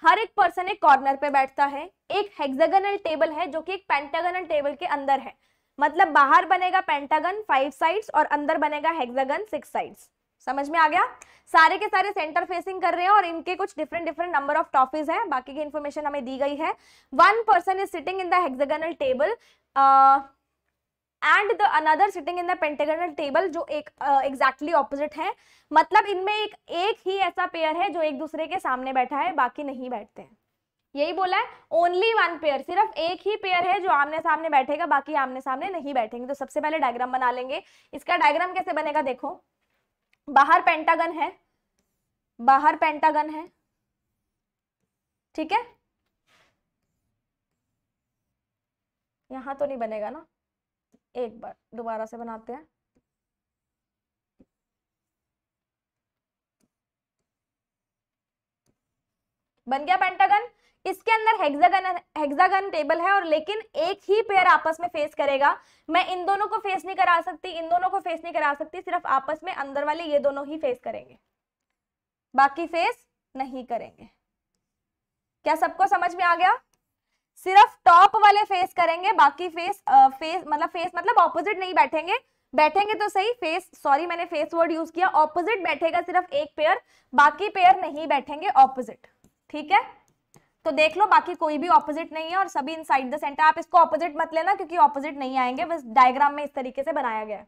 हर एक पर्सन एक कॉर्नर पे बैठता है एक हेक्सागनल टेबल है जो कि एक पेंटागनल टेबल के अंदर है मतलब बाहर बनेगा पेंटागन फाइव साइड्स और अंदर बनेगा हेक्सागन सिक्स साइड्स समझ में आ गया सारे के सारे सेंटर फेसिंग कर रहे हैं और इनके कुछ different different number of toffees हैं बाकी की इन्फॉर्मेशन हमें दी गई है one person is sitting in the hexagonal table and the another sitting in the pentagonal table जो एक एग्जैक्टली uh, ऑपोजिट exactly है मतलब इनमें एक एक ही ऐसा पेयर है जो एक दूसरे के सामने बैठा है बाकी नहीं बैठते हैं यही बोला है ओनली वन पेयर सिर्फ एक ही पेयर है जो आमने सामने बैठेगा बाकी आमने सामने नहीं बैठेंगे तो सबसे पहले डायग्राम बना लेंगे इसका डायग्राम कैसे बनेगा देखो बाहर पेंटागन है बाहर पेंटागन है ठीक है यहां तो नहीं बनेगा ना एक बार दोबारा से बनाते हैं बन गया पेंटागन इसके अंदर हेक्सागन हेक्सागन टेबल है और लेकिन एक ही पेयर आपस में फेस करेगा मैं इन दोनों को फेस नहीं करा सकती इन दोनों को फेस नहीं करा सकती सिर्फ आपस में अंदर वाले ये दोनों ही फेस करेंगे बाकी फेस नहीं करेंगे क्या सबको समझ में आ गया सिर्फ टॉप वाले फेस करेंगे बाकी फेस आ, फेस मतलब फेस मतलब ऑपोजिट नहीं बैठेंगे बैठेंगे तो सही फेस सॉरी मैंने फेस वर्ड यूज किया ऑपोजिट बैठेगा सिर्फ एक पेयर बाकी पेयर नहीं बैठेंगे ऑपोजिट ठीक है तो देख लो बाकी कोई भी ऑपोजिट नहीं है और सभी इन साइड द सेंटर आप इसको ऑपोजिट मत लेना क्योंकि ऑपोजिट नहीं आएंगे बस डायग्राम में इस तरीके से बनाया गया है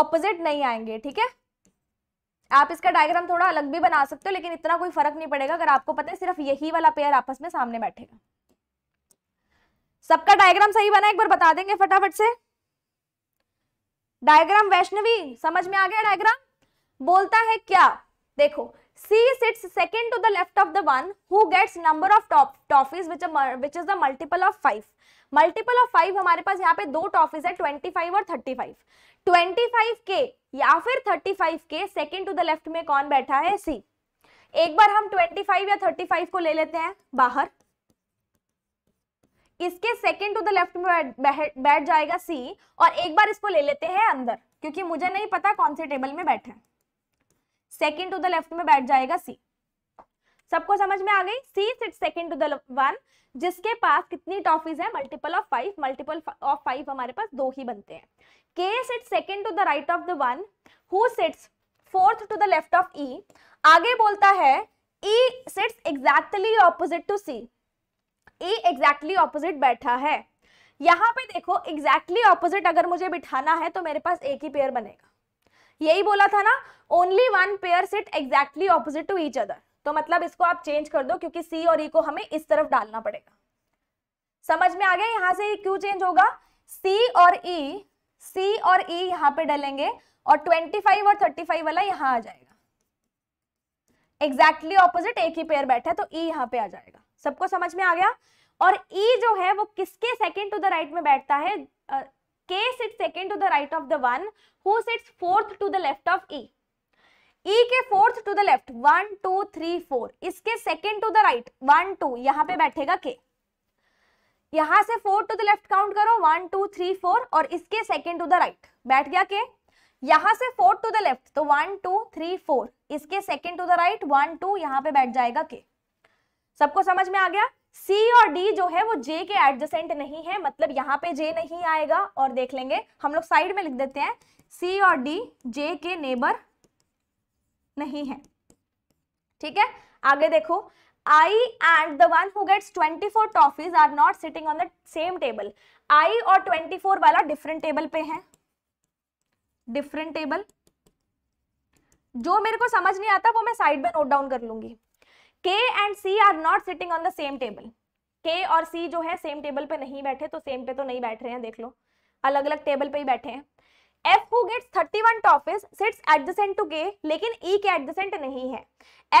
ऑपोजिट नहीं आएंगे ठीक है आप इसका डायग्राम थोड़ा अलग भी बना सकते हो लेकिन इतना कोई फर्क नहीं पड़ेगा अगर आपको पता है सिर्फ यही वाला पेयर आपस में सामने बैठेगा सबका डायग्राम सही बना एक बार बता देंगे फटाफट से डायग्राम वैष्णवी समझ में आ गया डायग्राम बोलता है क्या देखो C sits second to the left of the one who gets number of top toffees which which is the multiple of five. Multiple of five हमारे पास यहाँ पे दो टॉफीज है ट्वेंटी फाइव और थर्टी फाइव ट्वेंटी फाइव के या फिर थर्टी फाइव के सेकेंड टू द लेफ्ट में कौन बैठा है सी एक बार हम ट्वेंटी फाइव या थर्टी फाइव को ले लेते हैं बाहर इसके सेकेंड टू द लेफ्ट में बैठ जाएगा सी और एक बार इसको ले लेते हैं अंदर क्योंकि मुझे नहीं पता कौन से टेबल में बैठे हैं सेकेंड टू द लेफ्ट में बैठ जाएगा सी सबको समझ में आ गई C sit second to the one जिसके पास कितनी टॉफीज है multiple of five multiple of five हमारे पास दो ही बनते हैं के sit second to the right of the one who sits fourth to the left of E आगे बोलता है E sits exactly opposite to C E exactly opposite बैठा है यहाँ पे देखो एग्जैक्टली exactly ऑपोजिट अगर मुझे बिठाना है तो मेरे पास एक ही पेयर बनेगा यही बोला था ना only one pair sit exactly opposite to each other तो मतलब इसको आप चेंज कर दो क्योंकि सी और ई e को हमें इस तरफ डालना पड़ेगा समझ में आ गया यहां से क्यों चेंज होगा सी और ई e, सी और ई e यहां पे डालेंगे और 25 और 35 वाला यहां आ जाएगा एग्जैक्टली exactly ऑपोजिट एक ही पेयर बैठा है तो ई e यहां पे आ जाएगा सबको समझ में आ गया और ई e जो है वो किसके सेकंड टू द राइट में बैठता है K sits second to the right of the one who sits fourth to the left of E. E के fourth to the left one two three four इसके second to the right one two यहाँ पे बैठेगा के यहां से four to the left count करो वन टू थ्री फोर और इसके सेकेंड टू द राइट बैठ गया के यहां से फोर टू द लेफ्ट तो वन टू थ्री फोर इसके second to the right one two यहाँ पे बैठ जाएगा के सबको समझ में आ गया सी और डी जो है वो जे के एडजसेंट नहीं है मतलब यहाँ पे जे नहीं आएगा और देख लेंगे हम लोग साइड में लिख देते हैं सी और डी जे के नेबर नहीं है ठीक है आगे देखो I and the one who gets 24 toffees are not sitting on the same table I और 24 वाला डिफरेंट टेबल पे है डिफरेंट टेबल जो मेरे को समझ नहीं आता वो मैं साइड में नोट डाउन कर लूंगी K and C are not sitting on the same table K और C जो है सेम टेबल पे नहीं बैठे तो सेम पे तो नहीं बैठ रहे हैं देख लो अलग अलग टेबल पे ही बैठे हैं F who gets 31 toffees sits adjacent to K लेकिन e के एडजेसेंट नहीं है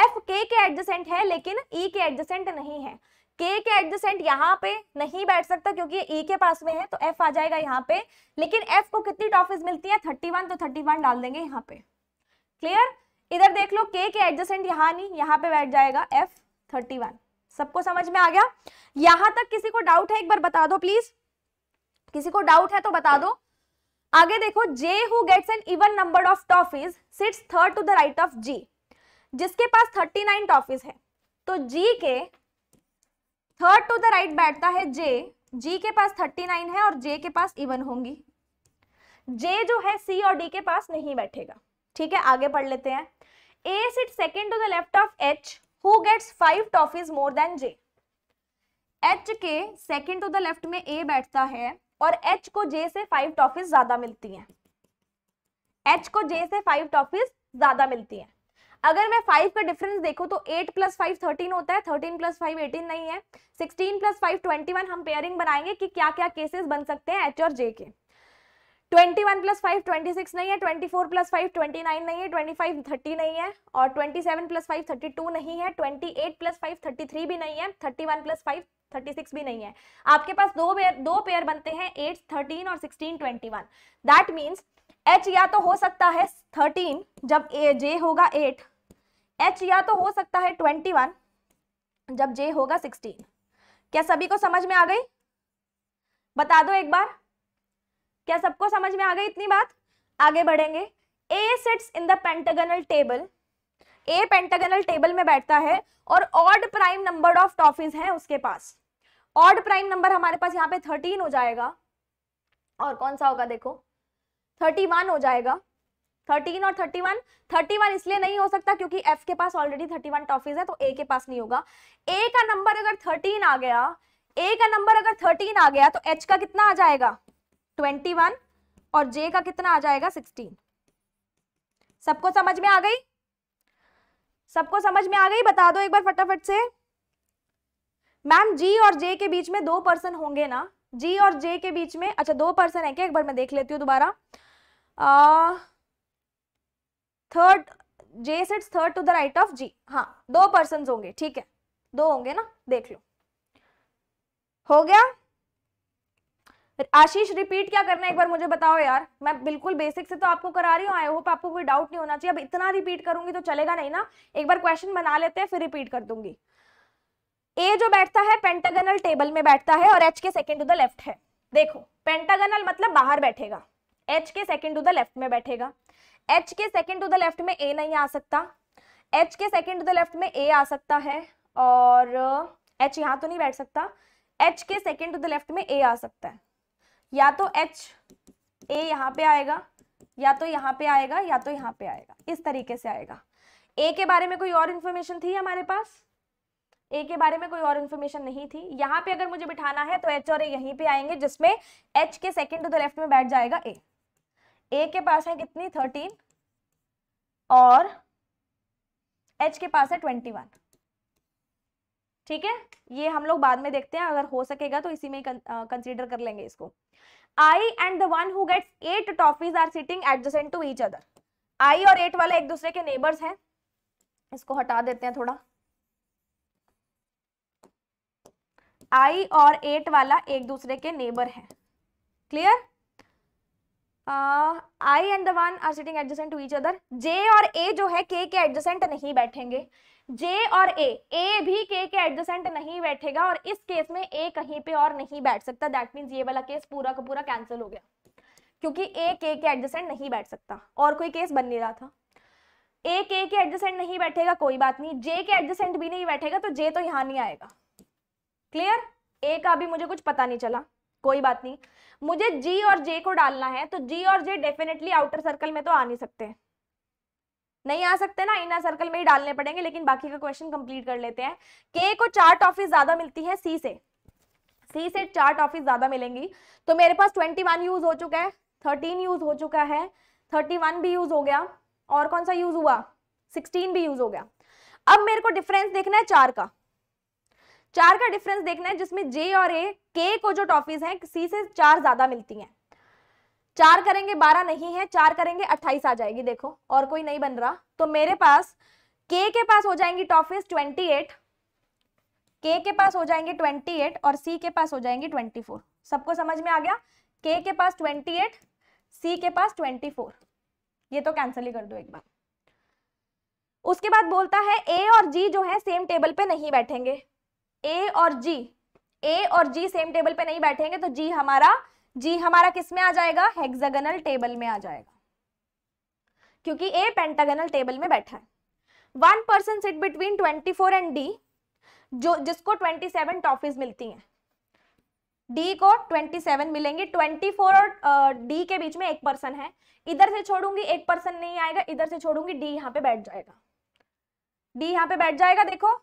F K के एडजेसेंट है लेकिन e के एडजेसेंट नहीं है K के एडजेसेंट यहाँ पे नहीं बैठ सकता क्योंकि e के पास में है तो F आ जाएगा यहाँ पे लेकिन F को कितनी टॉफिस मिलती है 31 तो 31 डाल देंगे यहाँ पे क्लियर इधर देख लो के के एडजस्टेंट यहाँ नहीं यहाँ पे बैठ जाएगा एफ थर्टी वन सबको समझ में आ गया यहां तक किसी को डाउट है एक बार बता दो प्लीज किसी को डाउट है तो बता दो आगे देखो J who gets an even number of toffees sits third to the right of G जिसके पास थर्टी नाइन टॉफीज है तो जी के थर्ड टू द राइट बैठता है जे जी के पास थर्टी नाइन है और जे के पास इवन होंगी जे जो है सी और डी के पास नहीं बैठेगा ठीक है आगे पढ़ लेते हैं A sits second to the left of H who gets five toffees more than J. H के second to the left में A बैठता है और H को J से five toffees ज्यादा मिलती हैं. H को J से five toffees ज्यादा मिलती हैं अगर मैं फाइव का डिफरेंस देखूं तो एट प्लस फाइव थर्टीन होता है थर्टीन प्लस फाइव एटीन नहीं है sixteen plus five twenty one हम पेयरिंग बनाएंगे कि क्या क्या केसेस बन सकते हैं एच और जे के twenty one plus five twenty six नहीं है twenty four plus five twenty nine नहीं है ट्वेंटी फाइव थर्टी नहीं है और twenty seven plus five thirty two नहीं है twenty eight plus five thirty three भी नहीं है thirty one plus five thirty six भी नहीं है आपके पास दो पेयर दो पेयर बनते हैं एट थर्टीन और sixteen twenty one that means H या तो हो सकता है थर्टीन जब ए जे होगा एट एच या तो हो सकता है ट्वेंटी वन जब जे होगा सिक्सटीन क्या सभी को समझ में आ गई बता दो एक बार क्या सबको समझ में आ गई इतनी बात आगे बढ़ेंगे A sits in the pentagonal table A pentagonal table में बैठता है और odd prime number of toffees हैं उसके पास ऑड प्राइम नंबर हमारे पास यहाँ पे थर्टीन हो जाएगा और कौन सा होगा देखो थर्टी वन हो जाएगा थर्टीन और थर्टी वन थर्टी वन इसलिए नहीं हो सकता क्योंकि एफ के पास ऑलरेडी थर्टी वन टॉफीज है तो ए के पास नहीं होगा ए का नंबर अगर थर्टीन आ गया ए का नंबर अगर थर्टीन आ गया तो एच का कितना आ जाएगा ट्वेंटी वन और जे का कितना आ जाएगा सिक्सटीन सबको समझ में आ गई सबको समझ में आ गई बता दो एक बार फटाफट से मैम जी और जे के बीच में दो पर्सन होंगे ना जी और जे के बीच में अच्छा दो पर्सन है क्या एक बार मैं देख लेती हूँ दोबारा third J sits third to the right of G हाँ दो पर्सन होंगे ठीक है दो होंगे ना देख लो हो गया आशीष रिपीट क्या करना है एक बार मुझे बताओ यार मैं बिल्कुल बेसिक से तो आपको करा रही हूँ आई होप आपको कोई डाउट नहीं होना चाहिए अब इतना रिपीट करूंगी तो चलेगा नहीं ना एक बार क्वेश्चन बना लेते हैं फिर रिपीट कर दूंगी ए जो बैठता है पेंटागनल टेबल में बैठता है और एच के सेकेंड टू द लेफ्ट है देखो पेंटागनल मतलब बाहर बैठेगा एच के सेकेंड टू द लेफ्ट में बैठेगा एच के सेकेंड टू द लेफ्ट में ए नहीं आ सकता एच के सेकेंड टू द लेफ्ट में ए आ सकता है और एच यहाँ तो नहीं बैठ सकता एच के सेकेंड टू द लेफ्ट में ए आ सकता है या तो एच ए यहाँ पे आएगा या तो यहाँ पे आएगा या तो यहाँ पे आएगा इस तरीके से आएगा ए के बारे में कोई और इन्फॉर्मेशन थी हमारे पास ए के बारे में कोई और इन्फॉर्मेशन नहीं थी यहाँ पे अगर मुझे बिठाना है तो एच और ए यहीं पे आएंगे जिसमें एच के सेकेंड टू द लेफ्ट में बैठ जाएगा ए ए के पास है कितनी थर्टीन और एच के पास है ट्वेंटी वन ठीक है ये हम लोग बाद में देखते हैं अगर हो सकेगा तो इसी में कंसिडर कर लेंगे इसको I and the one who gets eight toffees are sitting adjacent to each other I और एट वाले एक दूसरे के नेबर्स हैं इसको हटा देते हैं थोड़ा आई और एट वाला एक दूसरे के नेबर है clear I and the one are sitting adjacent to each other J और ए जो है के के एडजसेंट नहीं बैठेंगे जे और ए ए भी के के एडजेंट नहीं बैठेगा और इस केस में ए कहीं पे और नहीं बैठ सकता दैट मीन ये वाला केस पूरा का पूरा कैंसिल हो गया क्योंकि ए के के एडजेंट नहीं बैठ सकता और कोई केस बन नहीं रहा था ए के के एडजेंट नहीं बैठेगा कोई बात नहीं जे के एडजेंट भी नहीं बैठेगा तो जे तो यहाँ नहीं आएगा क्लियर ए का भी मुझे कुछ पता नहीं चला कोई बात नहीं मुझे जी और जे को डालना है तो जी और जे डेफिनेटली आउटर सर्कल में तो आ नहीं सकते नहीं आ सकते ना इनर सर्कल में ही डालने पड़ेंगे लेकिन बाकी का क्वेश्चन कंप्लीट कर लेते हैं के को चार टॉफी ज्यादा मिलती है सी से सी से चार टॉफी ज्यादा मिलेंगी तो मेरे पास ट्वेंटी वन यूज हो चुका है थर्टीन यूज हो चुका है थर्टी वन भी यूज हो गया और कौन सा यूज हुआ सिक्सटीन भी यूज हो गया अब मेरे को डिफरेंस देखना है चार का चार का डिफरेंस देखना है जिसमें जे और ए के को जो टॉफीज हैं सी से चार ज्यादा मिलती हैं चार करेंगे बारह नहीं है चार करेंगे अट्ठाईस आ जाएगी देखो और कोई नहीं बन रहा तो मेरे पास के के पास हो जाएंगी टॉफिस ट्वेंटी एट के के पास हो जाएंगे ट्वेंटी एट और सी के पास हो जाएंगे ट्वेंटी फोर सबको समझ में आ गया के के पास ट्वेंटी एट सी के पास ट्वेंटी फोर ये तो कैंसिल ही कर दो एक बार उसके बाद बोलता है ए और जी जो है सेम टेबल पे नहीं बैठेंगे ए और जी ए और जी सेम टेबल पे नहीं बैठेंगे तो जी हमारा जी हमारा किस में आ जाएगा हेक्सागनल टेबल में आ जाएगा क्योंकि ए पेंटागनल टेबल में बैठा है one person sit between twenty four and D जो जिसको ट्वेंटी सेवन टॉफीज मिलती हैं डी को ट्वेंटी सेवन मिलेंगे फोर और डी के बीच में एक पर्सन है इधर से छोड़ूंगी एक पर्सन नहीं आएगा इधर से छोड़ूंगी डी यहाँ पे बैठ जाएगा डी यहाँ पे बैठ जाएगा देखो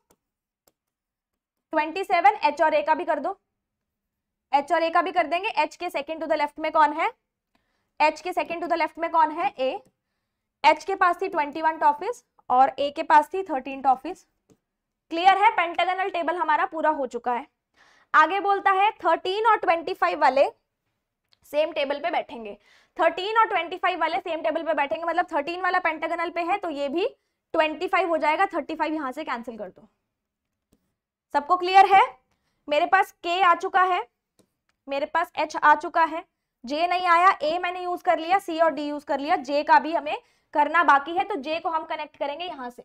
ट्वेंटी सेवन एच और ए का भी कर दो एच और ए का भी कर देंगे एच के सेकेंड टू द लेफ्ट में कौन है एच के सेकेंड टू द लेफ्ट में कौन है ए एच के पास थी ट्वेंटी वन टॉफिस और ए के पास थी थर्टीन टॉफिस क्लियर है पेंटागनल टेबल हमारा पूरा हो चुका है आगे बोलता है थर्टीन और ट्वेंटी फाइव वाले सेम टेबल पे बैठेंगे थर्टीन और ट्वेंटी फाइव वाले सेम टेबल पे बैठेंगे मतलब थर्टीन वाला पेंटागनल पे है तो ये भी ट्वेंटी फाइव हो जाएगा थर्टी फाइव यहां से कैंसिल कर दो सबको क्लियर है मेरे पास के आ चुका है मेरे पास एच आ चुका है जे नहीं आया ए मैंने यूज कर लिया सी और डी यूज कर लिया जे का भी हमें करना बाकी है तो जे को हम कनेक्ट करेंगे यहां से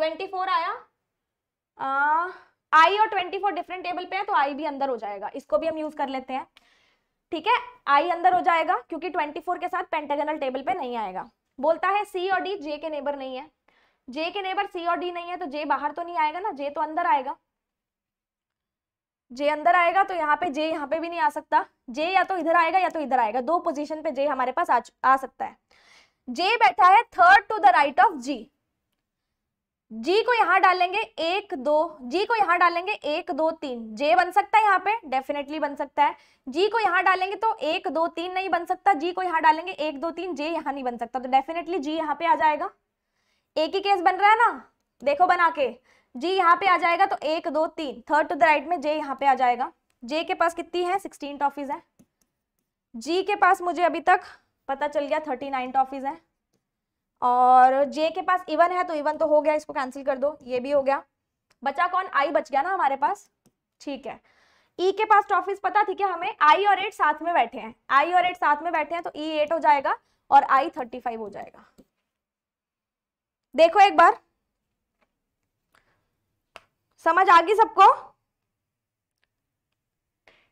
24 आया आई और 24 डिफरेंट टेबल पे है तो आई भी अंदर हो जाएगा इसको भी हम यूज कर लेते हैं ठीक है आई अंदर हो जाएगा क्योंकि 24 के साथ पेंटेगनल टेबल पे नहीं आएगा बोलता है सी और डी जे के नेबर नहीं है जे के नेबर सी और डी नहीं है तो जे बाहर तो नहीं आएगा ना जे तो अंदर आएगा जे अंदर आएगा तो यहाँ पे जे यहाँ पे भी नहीं आ सकता जे या तो इधर आएगा या तो इधर आएगा दो पोजीशन पे जे हमारे पास आ, आ सकता है जे बैठा है third to the right of G G को यहां डालेंगे एक दो जी को यहां डालेंगे एक दो तीन जे बन सकता है यहाँ पे डेफिनेटली बन सकता है जी को यहां डालेंगे तो एक दो तीन नहीं बन सकता जी को यहां डालेंगे एक दो तीन जे यहां नहीं बन सकता तो डेफिनेटली जी यहाँ पे आ जाएगा एक ही केस बन रहा है ना देखो बना के जी यहाँ पे आ जाएगा तो एक दो तीन थर्ड टू द राइट में जे यहाँ पे आ जाएगा जे के पास कितनी है सिक्सटीन टॉफीज है जी के पास मुझे अभी तक पता चल गया थर्टी नाइन टॉफीज है और जे के पास इवन है तो इवन तो हो गया इसको कैंसिल कर दो ये भी हो गया बचा कौन आई बच गया ना हमारे पास ठीक है ई e के पास टॉफीज पता थी कि हमें आई और एट साथ में बैठे हैं आई और एट साथ में बैठे हैं तो ई e एट हो जाएगा और आई थर्टी फाइव हो जाएगा देखो एक बार समझ आ गई सबको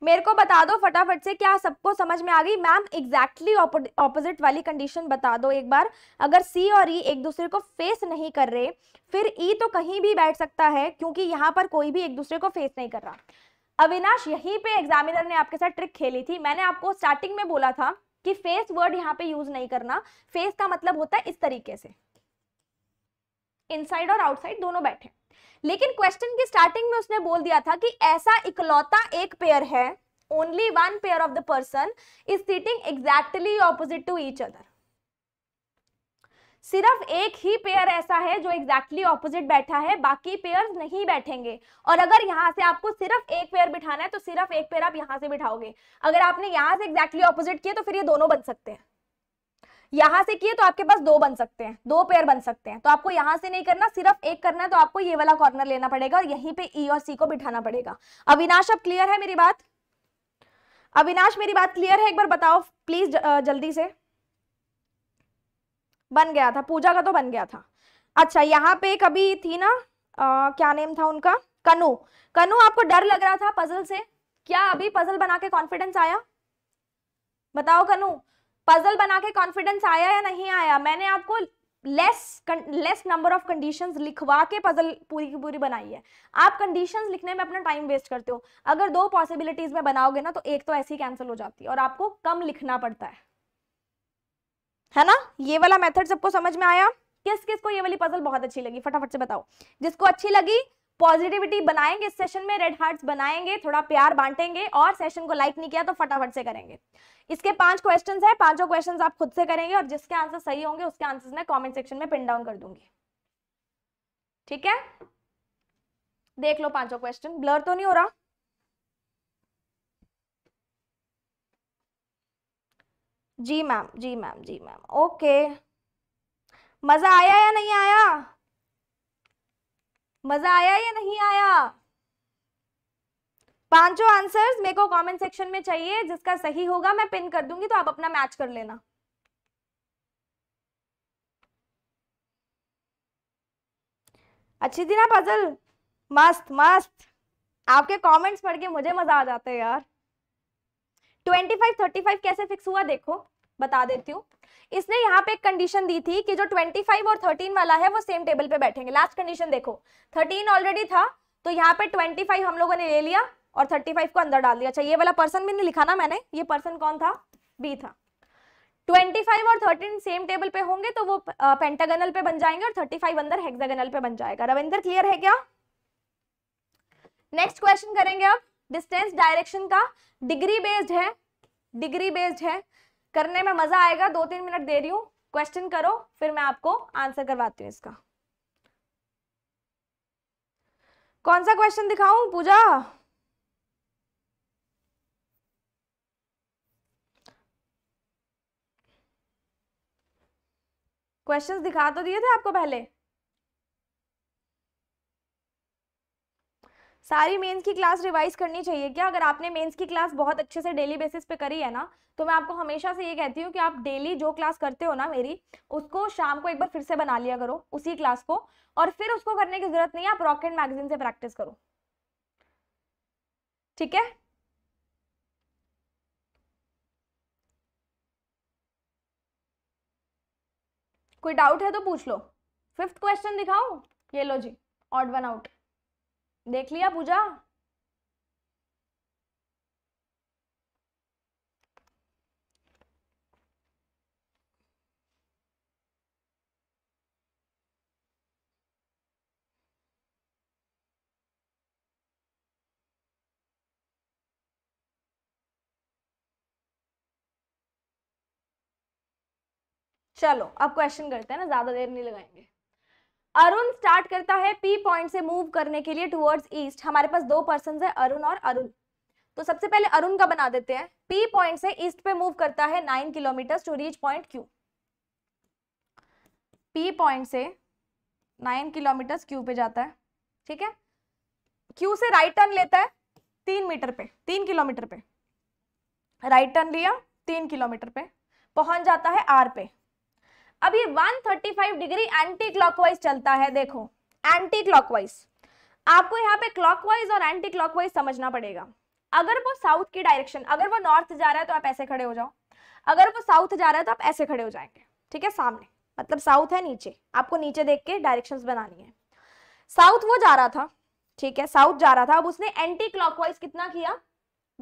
मेरे को बता दो फटाफट से क्या सबको समझ में आ गई मैम एग्जैक्टली ऑपोजिट वाली कंडीशन बता दो एक बार अगर सी और ई e एक दूसरे को फेस नहीं कर रहे फिर ई e तो कहीं भी बैठ सकता है क्योंकि यहाँ पर कोई भी एक दूसरे को फेस नहीं कर रहा अविनाश यहीं पे एग्जामिनर ने आपके साथ ट्रिक खेली थी मैंने आपको स्टार्टिंग में बोला था कि फेस वर्ड यहाँ पे यूज नहीं करना फेस का मतलब होता है इस तरीके से इनसाइड और आउटसाइड दोनों बैठे लेकिन क्वेश्चन की स्टार्टिंग में उसने बोल दिया था कि ऐसा इकलौता एक पेयर है only one pair of the person is sitting exactly opposite to each other सिर्फ एक ही पेयर ऐसा है जो एग्जैक्टली exactly ऑपोजिट बैठा है बाकी पेयर नहीं बैठेंगे और अगर यहाँ से आपको सिर्फ एक पेयर बिठाना है तो सिर्फ एक पेयर आप यहाँ से बिठाओगे अगर आपने यहाँ से एग्जैक्टली exactly ऑपोजिट किया तो फिर ये दोनों बन सकते हैं यहां से किए तो आपके पास दो बन सकते हैं दो पेयर बन सकते हैं तो आपको यहां से नहीं करना सिर्फ एक करना है तो आपको ये वाला कॉर्नर लेना पड़ेगा और यहीं पे ई e और सी को बिठाना पड़ेगा अविनाश अब क्लियर है मेरी बात अविनाश मेरी बात क्लियर है एक बार बताओ प्लीज जल्दी से बन गया था पूजा का तो बन गया था अच्छा यहाँ पे कभी थी ना आ, क्या नेम था उनका कनु कनु आपको डर लग रहा था पजल से क्या अभी पजल बना के कॉन्फिडेंस आया बताओ कनु पजल बना के कॉन्फिडेंस आया या नहीं आया मैंने आपको less less number of conditions लिखवा के पजल पूरी की पूरी बनाई है आप कंडीशंस लिखने में अपना टाइम वेस्ट करते हो अगर दो पॉसिबिलिटीज में बनाओगे ना तो एक तो ऐसी कैंसिल हो जाती है और आपको कम लिखना पड़ता है है ना ये वाला मेथड सबको समझ में आया किस किस को ये वाली पजल बहुत अच्छी लगी फटाफट से बताओ जिसको अच्छी लगी पॉजिटिविटी बनाएंगे सेशन में रेड हार्ट्स बनाएंगे थोड़ा प्यार बांटेंगे और सेशन को लाइक नहीं किया तो फटाफट से करेंगे इसके पांच क्वेश्चंस हैं पांचों क्वेश्चंस आप खुद से करेंगे और जिसके आंसर सही होंगे उसके आंसर्स मैं कमेंट सेक्शन में पिन डाउन कर दूंगी ठीक है देख लो पांचों क्वेश्चन ब्लर तो नहीं हो रहा जी मैम जी मैम जी मैम ओके मजा आया या नहीं आया मजा आया या नहीं आया पांचों आंसर्स मेरे को कमेंट सेक्शन में चाहिए जिसका सही होगा मैं पिन कर दूंगी तो आप अपना मैच कर लेना अच्छी थी ना पजल मस्त मस्त आपके कमेंट्स पढ़ के मुझे मजा आ जाता है यार 25 35 कैसे फिक्स हुआ देखो बता देती हूँ इसने यहाँ पे एक कंडीशन दी थी कि जो 25 और 13 वाला है वो सेम टेबल पे बैठेंगे लास्ट कंडीशन देखो 13 ऑलरेडी था तो यहाँ पे 25 हम लोगों ने ले लिया और 35 को अंदर डाल दिया अच्छा ये वाला पर्सन भी नहीं लिखा ना मैंने ये पर्सन कौन था बी था 25 और 13 सेम टेबल पे होंगे तो वो पेंटागनल पे बन जाएंगे और 35 अंदर हेक्सागनल पे बन जाएगा रविंदर क्लियर है क्या नेक्स्ट क्वेश्चन करेंगे अब डिस्टेंस डायरेक्शन का डिग्री बेस्ड है डिग्री बेस्ड है करने में मजा आएगा दो तीन मिनट दे रही हूँ क्वेश्चन करो फिर मैं आपको आंसर करवाती हूँ इसका कौन सा क्वेश्चन दिखाऊं पूजा क्वेश्चंस दिखा तो दिए थे आपको पहले सारी मेंस की क्लास रिवाइज करनी चाहिए क्या अगर आपने मेंस की क्लास बहुत अच्छे से डेली बेसिस पे करी है ना तो मैं आपको हमेशा से ये कहती हूँ कि आप डेली जो क्लास करते हो ना मेरी उसको शाम को एक बार फिर से बना लिया करो उसी क्लास को और फिर उसको करने की जरूरत नहीं आप रॉकेट मैगजीन से प्रैक्टिस करो ठीक है कोई डाउट है तो पूछ लो फिफ्थ क्वेश्चन दिखाओ ये लो जी ऑड वन आउट देख लिया पूजा चलो अब क्वेश्चन करते हैं ना ज्यादा देर नहीं लगाएंगे अरुण स्टार्ट करता है पी पॉइंट से मूव करने के लिए टुवर्ड्स ईस्ट हमारे पास दो पर्सन है अरुण और अरुण तो सबसे पहले अरुण का बना देते हैं पी पॉइंट से ईस्ट पे मूव करता है nine kilometre to reach point Q P point से नाइन किलोमीटर क्यू पे जाता है ठीक है क्यू से राइट टर्न लेता है तीन मीटर पे तीन किलोमीटर पे राइट टर्न लिया तीन किलोमीटर पे पहुंच जाता है आर पे अब ये 135 डिग्री एंटी क्लॉकवाइज चलता है देखो एंटी क्लॉकवाइज आपको यहाँ पे क्लॉकवाइज और एंटी क्लॉकवाइज समझना पड़ेगा अगर वो साउथ की डायरेक्शन अगर वो नॉर्थ जा रहा है तो आप ऐसे खड़े हो जाओ अगर वो साउथ जा रहा है तो आप ऐसे खड़े हो जाएंगे ठीक है सामने मतलब साउथ है नीचे आपको नीचे देख के डायरेक्शन बनानी है साउथ वो जा रहा था ठीक है साउथ जा रहा था अब उसने एंटी क्लॉकवाइज कितना किया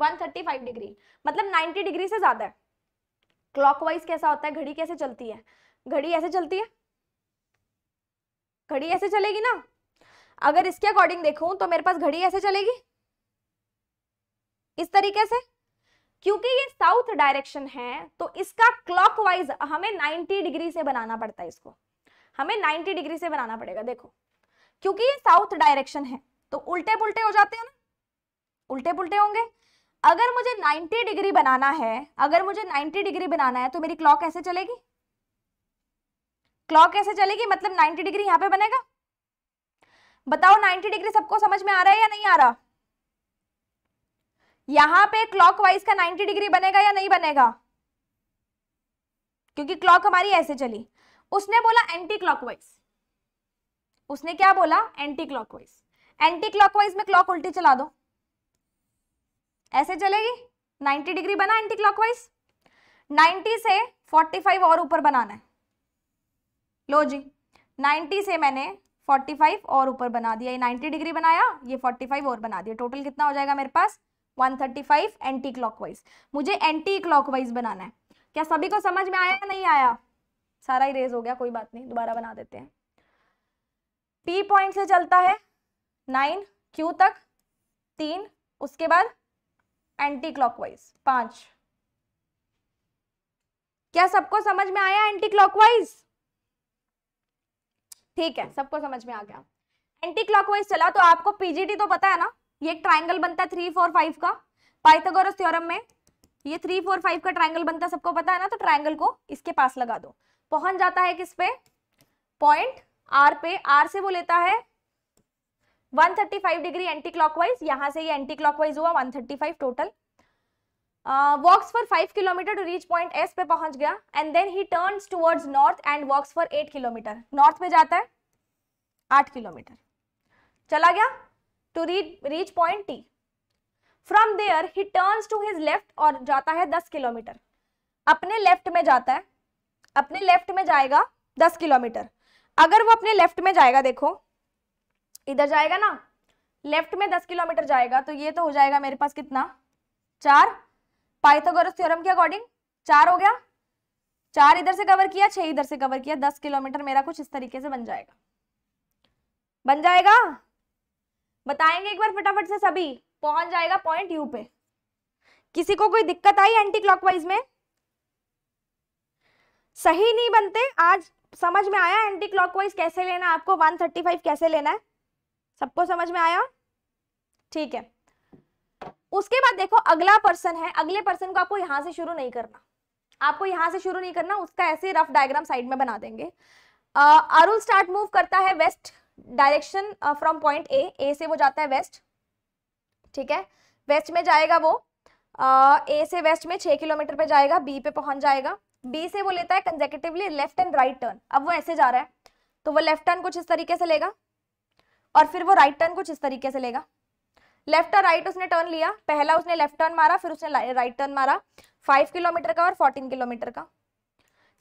135 डिग्री मतलब 90 डिग्री से ज्यादा है क्लॉकवाइज कैसा होता है घड़ी कैसे चलती है घड़ी ऐसे चलती है घड़ी ऐसे चलेगी ना अगर इसके अकॉर्डिंग देखूं तो मेरे पास घड़ी ऐसे चलेगी इस तरीके से क्योंकि ये साउथ डायरेक्शन है तो इसका क्लॉकवाइज हमें 90 डिग्री से बनाना पड़ता है इसको हमें 90 डिग्री से बनाना पड़ेगा देखो क्योंकि ये साउथ डायरेक्शन है तो उल्टे पुलटे हो जाते हैं ना उल्टे पुलटे होंगे अगर मुझे 90 डिग्री बनाना है अगर मुझे 90 डिग्री बनाना है तो मेरी क्लॉक ऐसे चलेगी क्लॉक कैसे चलेगी मतलब 90 डिग्री यहाँ पे बनेगा बताओ 90 डिग्री सबको समझ में आ रहा है या नहीं आ रहा यहाँ पे क्लॉक वाइज का 90 डिग्री बनेगा या नहीं बनेगा क्योंकि क्लॉक हमारी ऐसे चली उसने बोला एंटी क्लॉकवाइज उसने क्या बोला एंटी वाइज एंटी वाइज में क्लॉक उल्टी चला दो ऐसे चलेगी 90 डिग्री बना एंटी क्लॉकवाइज 90 से 45 और ऊपर बनाना है लो जी 90 से मैंने 45 और ऊपर बना दिया ये 90 डिग्री बनाया ये 45 और बना दिया टोटल कितना हो जाएगा मेरे पास 135 एंटी क्लॉकवाइज मुझे एंटी क्लॉकवाइज बनाना है क्या सभी को समझ में आया या नहीं आया सारा ही रेज हो गया कोई बात नहीं दोबारा बना देते हैं पी पॉइंट से चलता है नाइन क्यू तक तीन उसके बाद एंटी क्लॉकवाइज पांच क्या सबको समझ में आया एंटी क्लॉकवाइज ठीक है सबको समझ में आ गया एंटी क्लॉकवाइज चला तो आपको पीजीटी तो पता है ना ये एक ट्राइंगल बनता है थ्री फोर फाइव का पाइथागोरस थ्योरम में ये थ्री फोर फाइव का ट्राइंगल बनता है सबको पता है ना तो ट्राइंगल को इसके पास लगा दो पहुंच जाता है किस पे पॉइंट आर पे आर से वो लेता है 135 डिग्री एंटी क्लॉकवाइज यहां से ये एंटी क्लॉकवाइज हुआ 135 total walks for five kilometre to reach point S पे पहुंच गया and then he turns towards north and walks for eight kilometre north में जाता है आठ किलोमीटर चला गया to reach reach point T from there he turns to his left और जाता है दस किलोमीटर अपने लेफ्ट में जाता है अपने लेफ्ट में जाएगा दस किलोमीटर अगर वो अपने लेफ्ट में जाएगा देखो इधर जाएगा ना लेफ्ट में दस किलोमीटर जाएगा तो ये तो हो जाएगा मेरे पास कितना चार पाइथागोरस थ्योरम के अकॉर्डिंग चार हो गया चार इधर से कवर किया छह इधर से कवर किया दस किलोमीटर मेरा कुछ इस तरीके से बन जाएगा बन जाएगा बताएंगे एक बार फटाफट से सभी पहुंच जाएगा पॉइंट यू पे किसी को कोई दिक्कत आई एंटी क्लॉकवाइज में सही नहीं बनते आज समझ में आया एंटी क्लॉकवाइज कैसे लेना आपको 135 कैसे लेना है सबको समझ में आया ठीक है उसके बाद देखो अगला पर्सन है अगले पर्सन को आपको यहां से शुरू नहीं करना आपको यहां से शुरू नहीं करना उसका ऐसे रफ डायग्राम साइड में बना देंगे अरुल स्टार्ट मूव करता है west direction from point A A से वो जाता है वेस्ट ठीक है वेस्ट में जाएगा वो ए uh, से वेस्ट में छह किलोमीटर पे जाएगा बी पे पहुंच जाएगा बी से वो लेता है consecutively left and right turn अब वो ऐसे जा रहा है तो वो लेफ्ट टर्न कुछ इस तरीके से लेगा और फिर वो राइट टर्न कुछ इस तरीके से लेगा लेफ्ट और राइट उसने टर्न लिया पहला उसने लेफ्ट टर्न मारा फिर उसने राइट टर्न मारा फाइव किलोमीटर का और फोर्टीन किलोमीटर का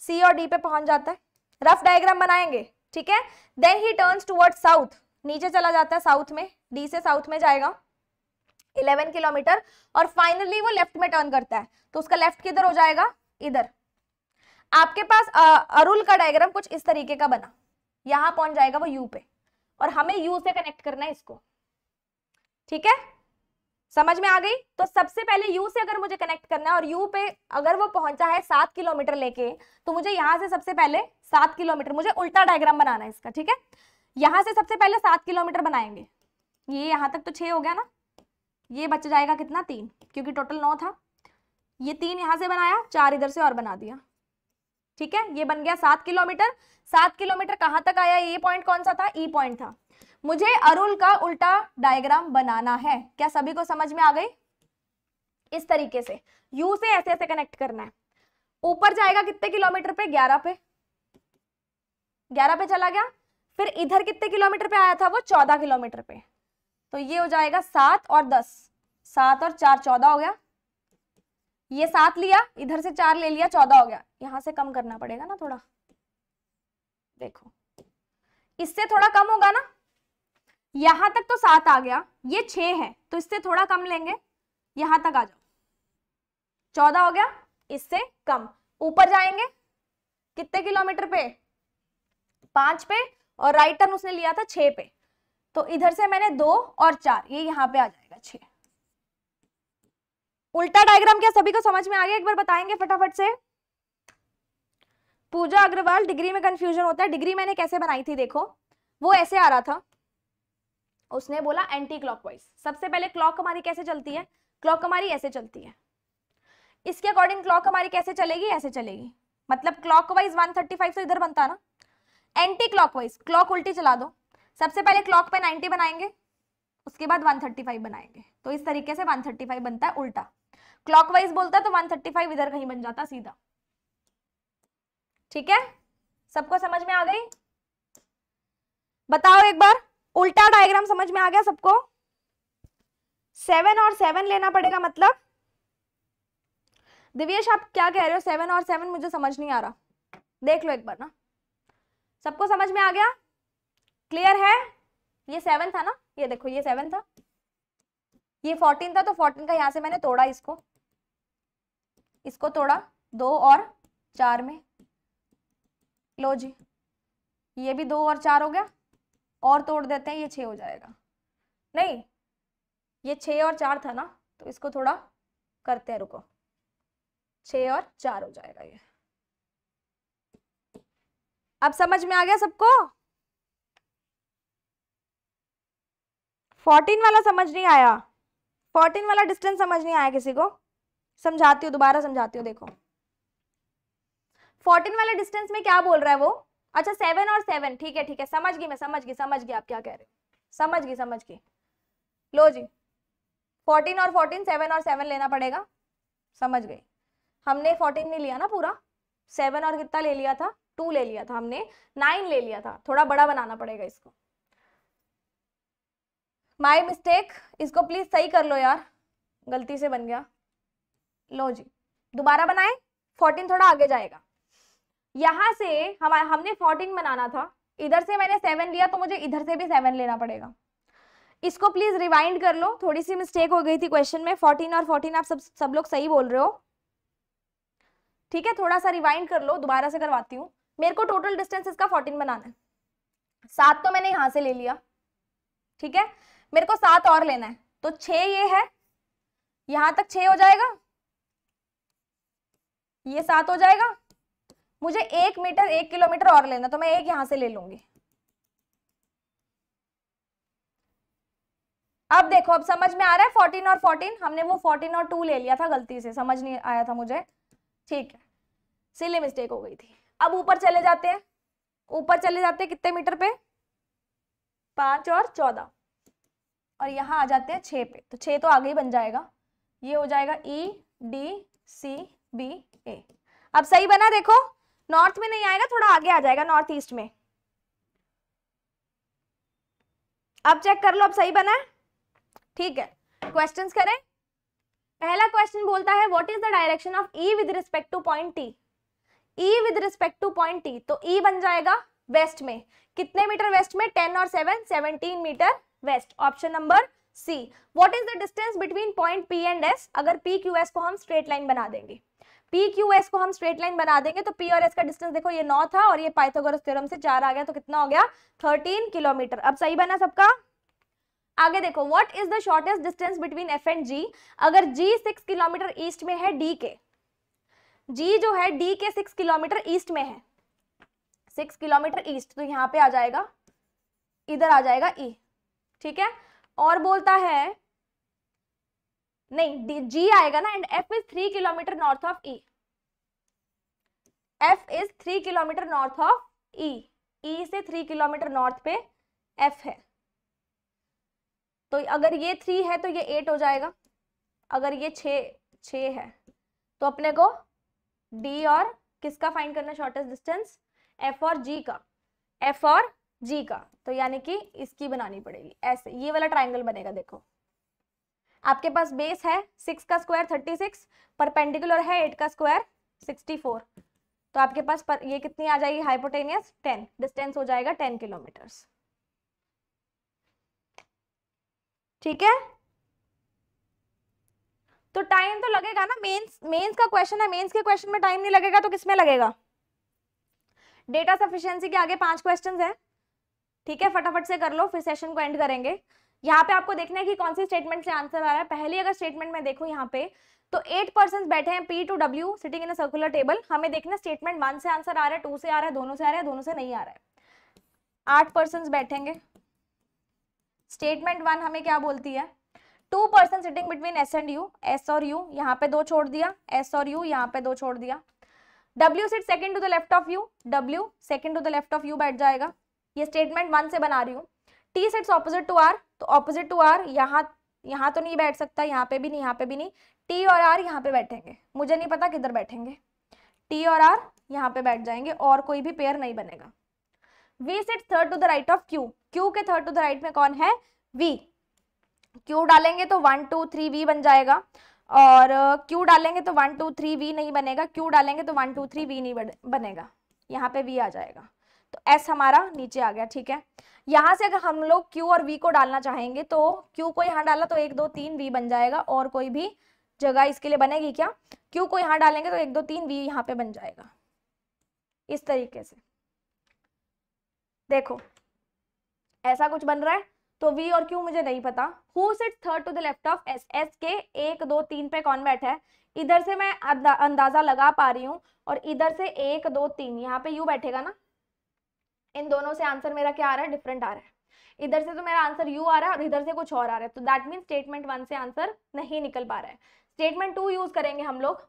सी और डी पे पहुंच जाता है रफ डायग्राम बनाएंगे ठीक है then he turn toward south नीचे चला जाता है साउथ में डी से साउथ में जाएगा 11 किलोमीटर और फाइनली वो लेफ्ट में टर्न करता है तो उसका लेफ्ट किधर हो जाएगा इधर आपके पास अरुल का डायग्राम कुछ इस तरीके का बना यहां पहुंच जाएगा वो यू पे और हमें यू से कनेक्ट करना है इसको ठीक है समझ में आ गई तो सबसे पहले यू से अगर मुझे कनेक्ट करना है और यू पे अगर वो पहुंचा है सात किलोमीटर लेके तो मुझे यहां से सबसे पहले सात किलोमीटर मुझे उल्टा डायग्राम बनाना है इसका ठीक है यहां से सबसे पहले सात किलोमीटर बनाएंगे ये यहाँ तक तो छह हो गया ना ये बच जाएगा कितना तीन क्योंकि टोटल नौ था ये तीन यहां से बनाया चार इधर से और बना दिया ठीक है ये बन गया सात किलोमीटर सात किलोमीटर कहाँ तक आया ये पॉइंट कौन सा था ई e पॉइंट था मुझे अरुल का उल्टा डायग्राम बनाना है क्या सभी को समझ में आ गई इस तरीके से यू से ऐसे ऐसे कनेक्ट करना है ऊपर जाएगा कितने किलोमीटर पे ग्यारह पे ग्यारह पे चला गया फिर इधर कितने किलोमीटर पे आया था वो चौदह किलोमीटर पे तो ये हो जाएगा सात और दस सात और चार चौदह हो गया ये सात लिया इधर से चार ले लिया चौदह हो गया यहां से कम करना पड़ेगा ना थोड़ा देखो इससे थोड़ा कम होगा ना यहां तक तो सात आ गया ये छ है तो इससे थोड़ा कम लेंगे यहां तक आ जाओ चौदह हो गया इससे कम ऊपर जाएंगे कितने किलोमीटर पे पांच पे और राइट टर्न उसने लिया था छह पे तो इधर से मैंने दो और चार ये यहाँ पे आ जाएगा छ उल्टा डायग्राम क्या सभी को समझ में आ गया एक बार बताएंगे फटाफट से पूजा अग्रवाल डिग्री में कंफ्यूजन होता है डिग्री मैंने कैसे बनाई थी देखो वो ऐसे आ रहा था उसने बोला एंटी क्लॉकवाइज सबसे पहले क्लॉक हमारी कैसे चलती है क्लॉक हमारी ऐसे चलती है इसके अकॉर्डिंग क्लॉक हमारी कैसे चलेगी ऐसे चलेगी मतलब क्लॉकवाइज 135 तो इधर बनता ना एंटी क्लॉकवाइज क्लॉक उल्टी चला दो सबसे पहले क्लॉक पे 90 बनाएंगे उसके बाद 135 बनाएंगे तो इस तरीके से 135 बनता है उल्टा क्लॉकवाइज बोलता है तो 135 इधर कहीं बन जाता सीधा ठीक है सबको समझ में आ गई बताओ एक बार उल्टा डायग्राम समझ में आ गया सबको सेवन और सेवन लेना पड़ेगा मतलब दिव्यश आप क्या कह रहे हो सेवन और सेवन मुझे समझ नहीं आ रहा देख लो एक बार ना सबको समझ में आ गया क्लियर है ये सेवन था ना ये देखो ये सेवन था ये फोर्टीन था तो फोर्टीन का यहां से मैंने तोड़ा इसको इसको तोड़ा दो और चार में लो जी ये भी दो और चार हो गया और तोड़ देते हैं ये छः हो जाएगा नहीं ये छः और चार था ना तो इसको थोड़ा करते हैं रुको छः और चार हो जाएगा ये अब समझ में आ गया सबको फोर्टीन वाला समझ नहीं आया फोर्टीन वाला डिस्टेंस समझ नहीं आया किसी को समझाती हूँ दोबारा समझाती हूँ देखो फोर्टीन वाला डिस्टेंस में क्या बोल रहा है वो अच्छा सेवन और सेवन ठीक है ठीक है समझ गई मैं समझ गई समझ गई आप क्या कह रहे समझ गई समझ गई लो जी फोर्टीन और फोर्टीन सेवन और सेवन लेना पड़ेगा समझ गई हमने फोर्टीन नहीं लिया ना पूरा सेवन और कितना ले लिया था टू ले लिया था हमने नाइन ले लिया था थोड़ा बड़ा बनाना पड़ेगा इसको माय मिस्टेक इसको प्लीज सही कर लो यार गलती से बन गया लो जी दोबारा बनाए फोर्टीन थोड़ा आगे जाएगा यहाँ से हम हमने फोर्टीन बनाना था इधर से मैंने सेवन लिया तो मुझे इधर से भी सेवन लेना पड़ेगा इसको प्लीज़ रिवाइंड कर लो थोड़ी सी मिस्टेक हो गई थी क्वेश्चन में फोर्टीन और फोर्टीन आप सब सब लोग सही बोल रहे हो ठीक है थोड़ा सा रिवाइंड कर लो दोबारा से करवाती हूँ मेरे को टोटल डिस्टेंस इसका फोर्टीन बनाना है सात तो मैंने यहाँ से ले लिया ठीक है मेरे को सात और लेना है तो छ ये है यहाँ तक छ हो जाएगा ये सात हो जाएगा मुझे एक मीटर एक किलोमीटर और लेना तो मैं एक यहां से ले लूंगी अब देखो अब समझ में आ रहा है फोर्टीन और फोर्टीन हमने वो फोर्टीन और टू ले लिया था गलती से समझ नहीं आया था मुझे ठीक है सिली मिस्टेक हो गई थी अब ऊपर चले जाते हैं ऊपर चले जाते हैं कितने मीटर पे पांच और चौदह और यहाँ आ जाते हैं छः पे तो छः तो आगे ही बन जाएगा ये हो जाएगा ई डी सी बी ए अब सही बना देखो नॉर्थ में नहीं आएगा थोड़ा आगे आ जाएगा नॉर्थ ईस्ट में अब चेक कर लो अब सही बना है ठीक है क्वेश्चंस करें पहला क्वेश्चन बोलता है what is the direction of E with respect to point T E with respect to point T तो ई e बन जाएगा वेस्ट में कितने मीटर वेस्ट में टेन और seven seventeen metre west option number C what is the distance between point P and S अगर पी क्यू एस को हम स्ट्रेट लाइन बना देंगे पी क्यू एस को हम स्ट्रेट लाइन बना देंगे तो पी और एस का डिस्टेंस देखो ये नौ था और ये पाइथागोरस थ्योरम से चार आ गया तो कितना हो गया थर्टीन किलोमीटर अब सही बना सबका आगे देखो what is the shortest distance between F and G अगर जी सिक्स किलोमीटर ईस्ट में है डी के जी जो है डी के सिक्स किलोमीटर ईस्ट में है सिक्स किलोमीटर ईस्ट तो यहाँ पे आ जाएगा इधर आ जाएगा ई e, ठीक है और बोलता है नहीं जी आएगा ना and F is three kilometre north of E F is three kilometre north of E E से थ्री किलोमीटर नॉर्थ पे एफ है तो अगर ये थ्री है तो ये एट हो जाएगा अगर ये छ छ है तो अपने को डी और किसका फाइंड करना शॉर्टेस्ट डिस्टेंस एफ और जी का एफ और जी का तो यानी कि इसकी बनानी पड़ेगी ऐसे ये वाला ट्राइंगल बनेगा देखो आपके पास बेस है सिक्स का स्क्वायर थर्टी सिक्स परपेंडिकुलर है एट का स्क्वायर सिक्सटी फोर तो आपके पास पर ये कितनी आ जाएगी हाइपोटेनियस टेन डिस्टेंस हो जाएगा टेन किलोमीटर ठीक है तो टाइम तो लगेगा ना मेंस मेंस का क्वेश्चन है मेंस के क्वेश्चन में टाइम नहीं लगेगा तो किसमें लगेगा डेटा सफिशिएंसी के आगे पांच क्वेश्चंस हैं ठीक है फटाफट से कर लो फिर सेशन को एंड करेंगे यहाँ पे आपको देखना है कि कौन सी स्टेटमेंट से आंसर आ रहा है पहली अगर स्टेटमेंट में देखूँ यहाँ पे तो एट पर्सन बैठे हैं P to W sitting in circular table हमें देखना स्टेटमेंट वन से आंसर आ रहा है टू से आ रहा है दोनों से आ रहा है दोनों से नहीं आ रहा है आठ पर्सन बैठेंगे स्टेटमेंट वन हमें क्या बोलती है two person sitting between S and U S और यू यहाँ पे दो छोड़ दिया एस और यू यहाँ पे दो छोड़ दिया W sit second to the left of U W second to the left of U बैठ जाएगा ये स्टेटमेंट वन से बना रही हूँ T sits opposite to R तो ऑपोजिट टू आर यहाँ यहाँ तो नहीं बैठ सकता यहाँ पे भी नहीं यहाँ पे भी नहीं टी और आर यहाँ पे बैठेंगे मुझे नहीं पता किधर बैठेंगे टी और आर यहाँ पे बैठ जाएंगे और कोई भी पेयर नहीं बनेगा V sit third to the right of Q Q के थर्ड टू द राइट में कौन है वी क्यू डालेंगे तो वन टू थ्री वी बन जाएगा और क्यू uh, डालेंगे तो वन टू थ्री वी नहीं बनेगा क्यू डालेंगे तो वन टू थ्री वी नहीं बनेगा यहाँ पे वी आ जाएगा तो एस हमारा नीचे आ गया ठीक है यहाँ से अगर हम लोग क्यू और वी को डालना चाहेंगे तो क्यू को यहाँ डाला तो एक दो तीन वी बन जाएगा और कोई भी जगह इसके लिए बनेगी क्या क्यू को यहाँ डालेंगे तो एक दो तीन वी यहाँ पे बन जाएगा इस तरीके से देखो ऐसा कुछ बन रहा है तो वी और क्यू मुझे नहीं पता who sit third to the left of S S के एक दो तीन पे बैठा है इधर से मैं अंदाजा लगा पा रही हूँ और इधर से एक दो तीन यहाँ पे यू बैठेगा ना इन दोनों से आंसर मेरा क्या आ रहा है डिफरेंट आ रहा है इधर से तो मेरा आंसर यू आ रहा है और इधर से कुछ और आ रहा है तो दैट मीन स्टेटमेंट वन से आंसर नहीं निकल पा रहा है स्टेटमेंट टू यूज करेंगे हम लोग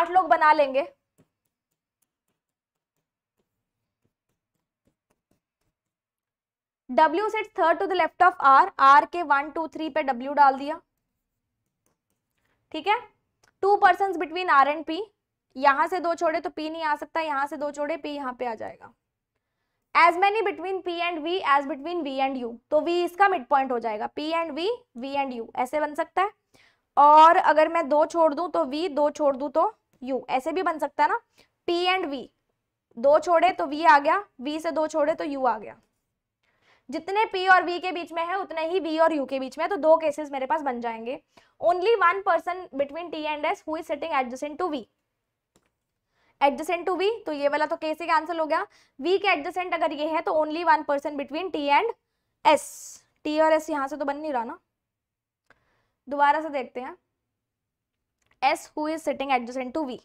आठ लोग बना लेंगे W set third to the left of R. R के वन टू थ्री पे W डाल दिया ठीक है two person between R and P, यहां से दो छोड़े तो P नहीं आ सकता यहां से दो छोड़े P यहां पे आ जाएगा as many between P and V as between V and U तो वी इसका मिड पॉइंट हो जाएगा P and V V and U ऐसे बन सकता है और अगर मैं दो छोड़ दूं तो वी दो छोड़ दूं तो यू ऐसे भी बन सकता है ना पी एंड वी दो छोड़े तो वी आ गया वी से दो छोड़े तो यू आ गया जितने पी और वी के बीच में है उतने ही वी और यू के बीच में तो दो केसेस मेरे पास बन जाएंगे only one person between T and S हुई sitting adjacent to V adjacent to V तो ये वाला तो कैसे आंसर हो गया वी के एडजेंट अगर ये है तो only one person between T and S T और एस यहां से तो बन नहीं रहा ना दोबारा से देखते हैं S who is sitting adjacent to V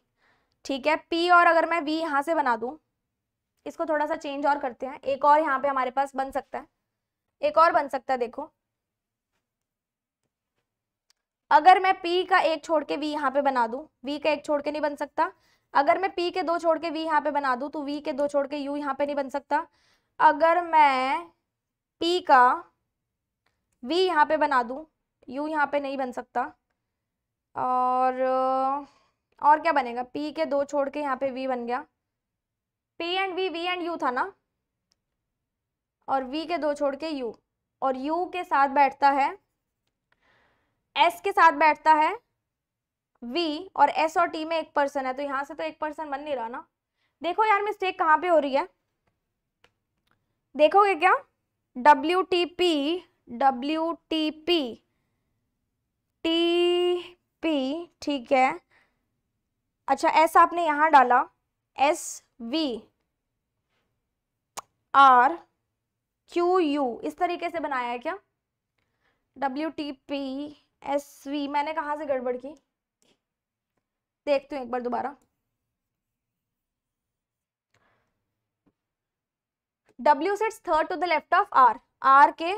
ठीक है पी और अगर मैं वी यहाँ से बना दू इसको थोड़ा सा चेंज और करते हैं एक और यहाँ पे हमारे पास बन सकता है एक और बन सकता है देखो अगर मैं पी का एक छोड़ के वी यहाँ पे बना दू वी का एक छोड़ के नहीं बन सकता अगर मैं पी के दो छोड़ के वी यहाँ पे बना दू तो वी के दो छोड़ के यू यहाँ पे नहीं बन सकता अगर मैं पी का वी यहाँ पे बना दू यू यहाँ पे नहीं बन सकता और और क्या बनेगा पी के दो छोड़ के यहाँ पे वी बन गया P and V V and U था ना और वी के दो छोड़ के यू और यू के साथ बैठता है एस के साथ बैठता है वी और एस और टी में एक पर्सन है तो यहाँ से तो एक पर्सन बन नहीं रहा ना देखो यार मिस्टेक कहाँ पे हो रही है देखोगे क्या W T P W T P T P ठीक है अच्छा एस आपने यहाँ डाला S V R Q U इस तरीके से बनाया है क्या W T P S V मैंने कहाँ से गड़बड़ की देखती हूँ एक बार दोबारा W sits third to the left of R R के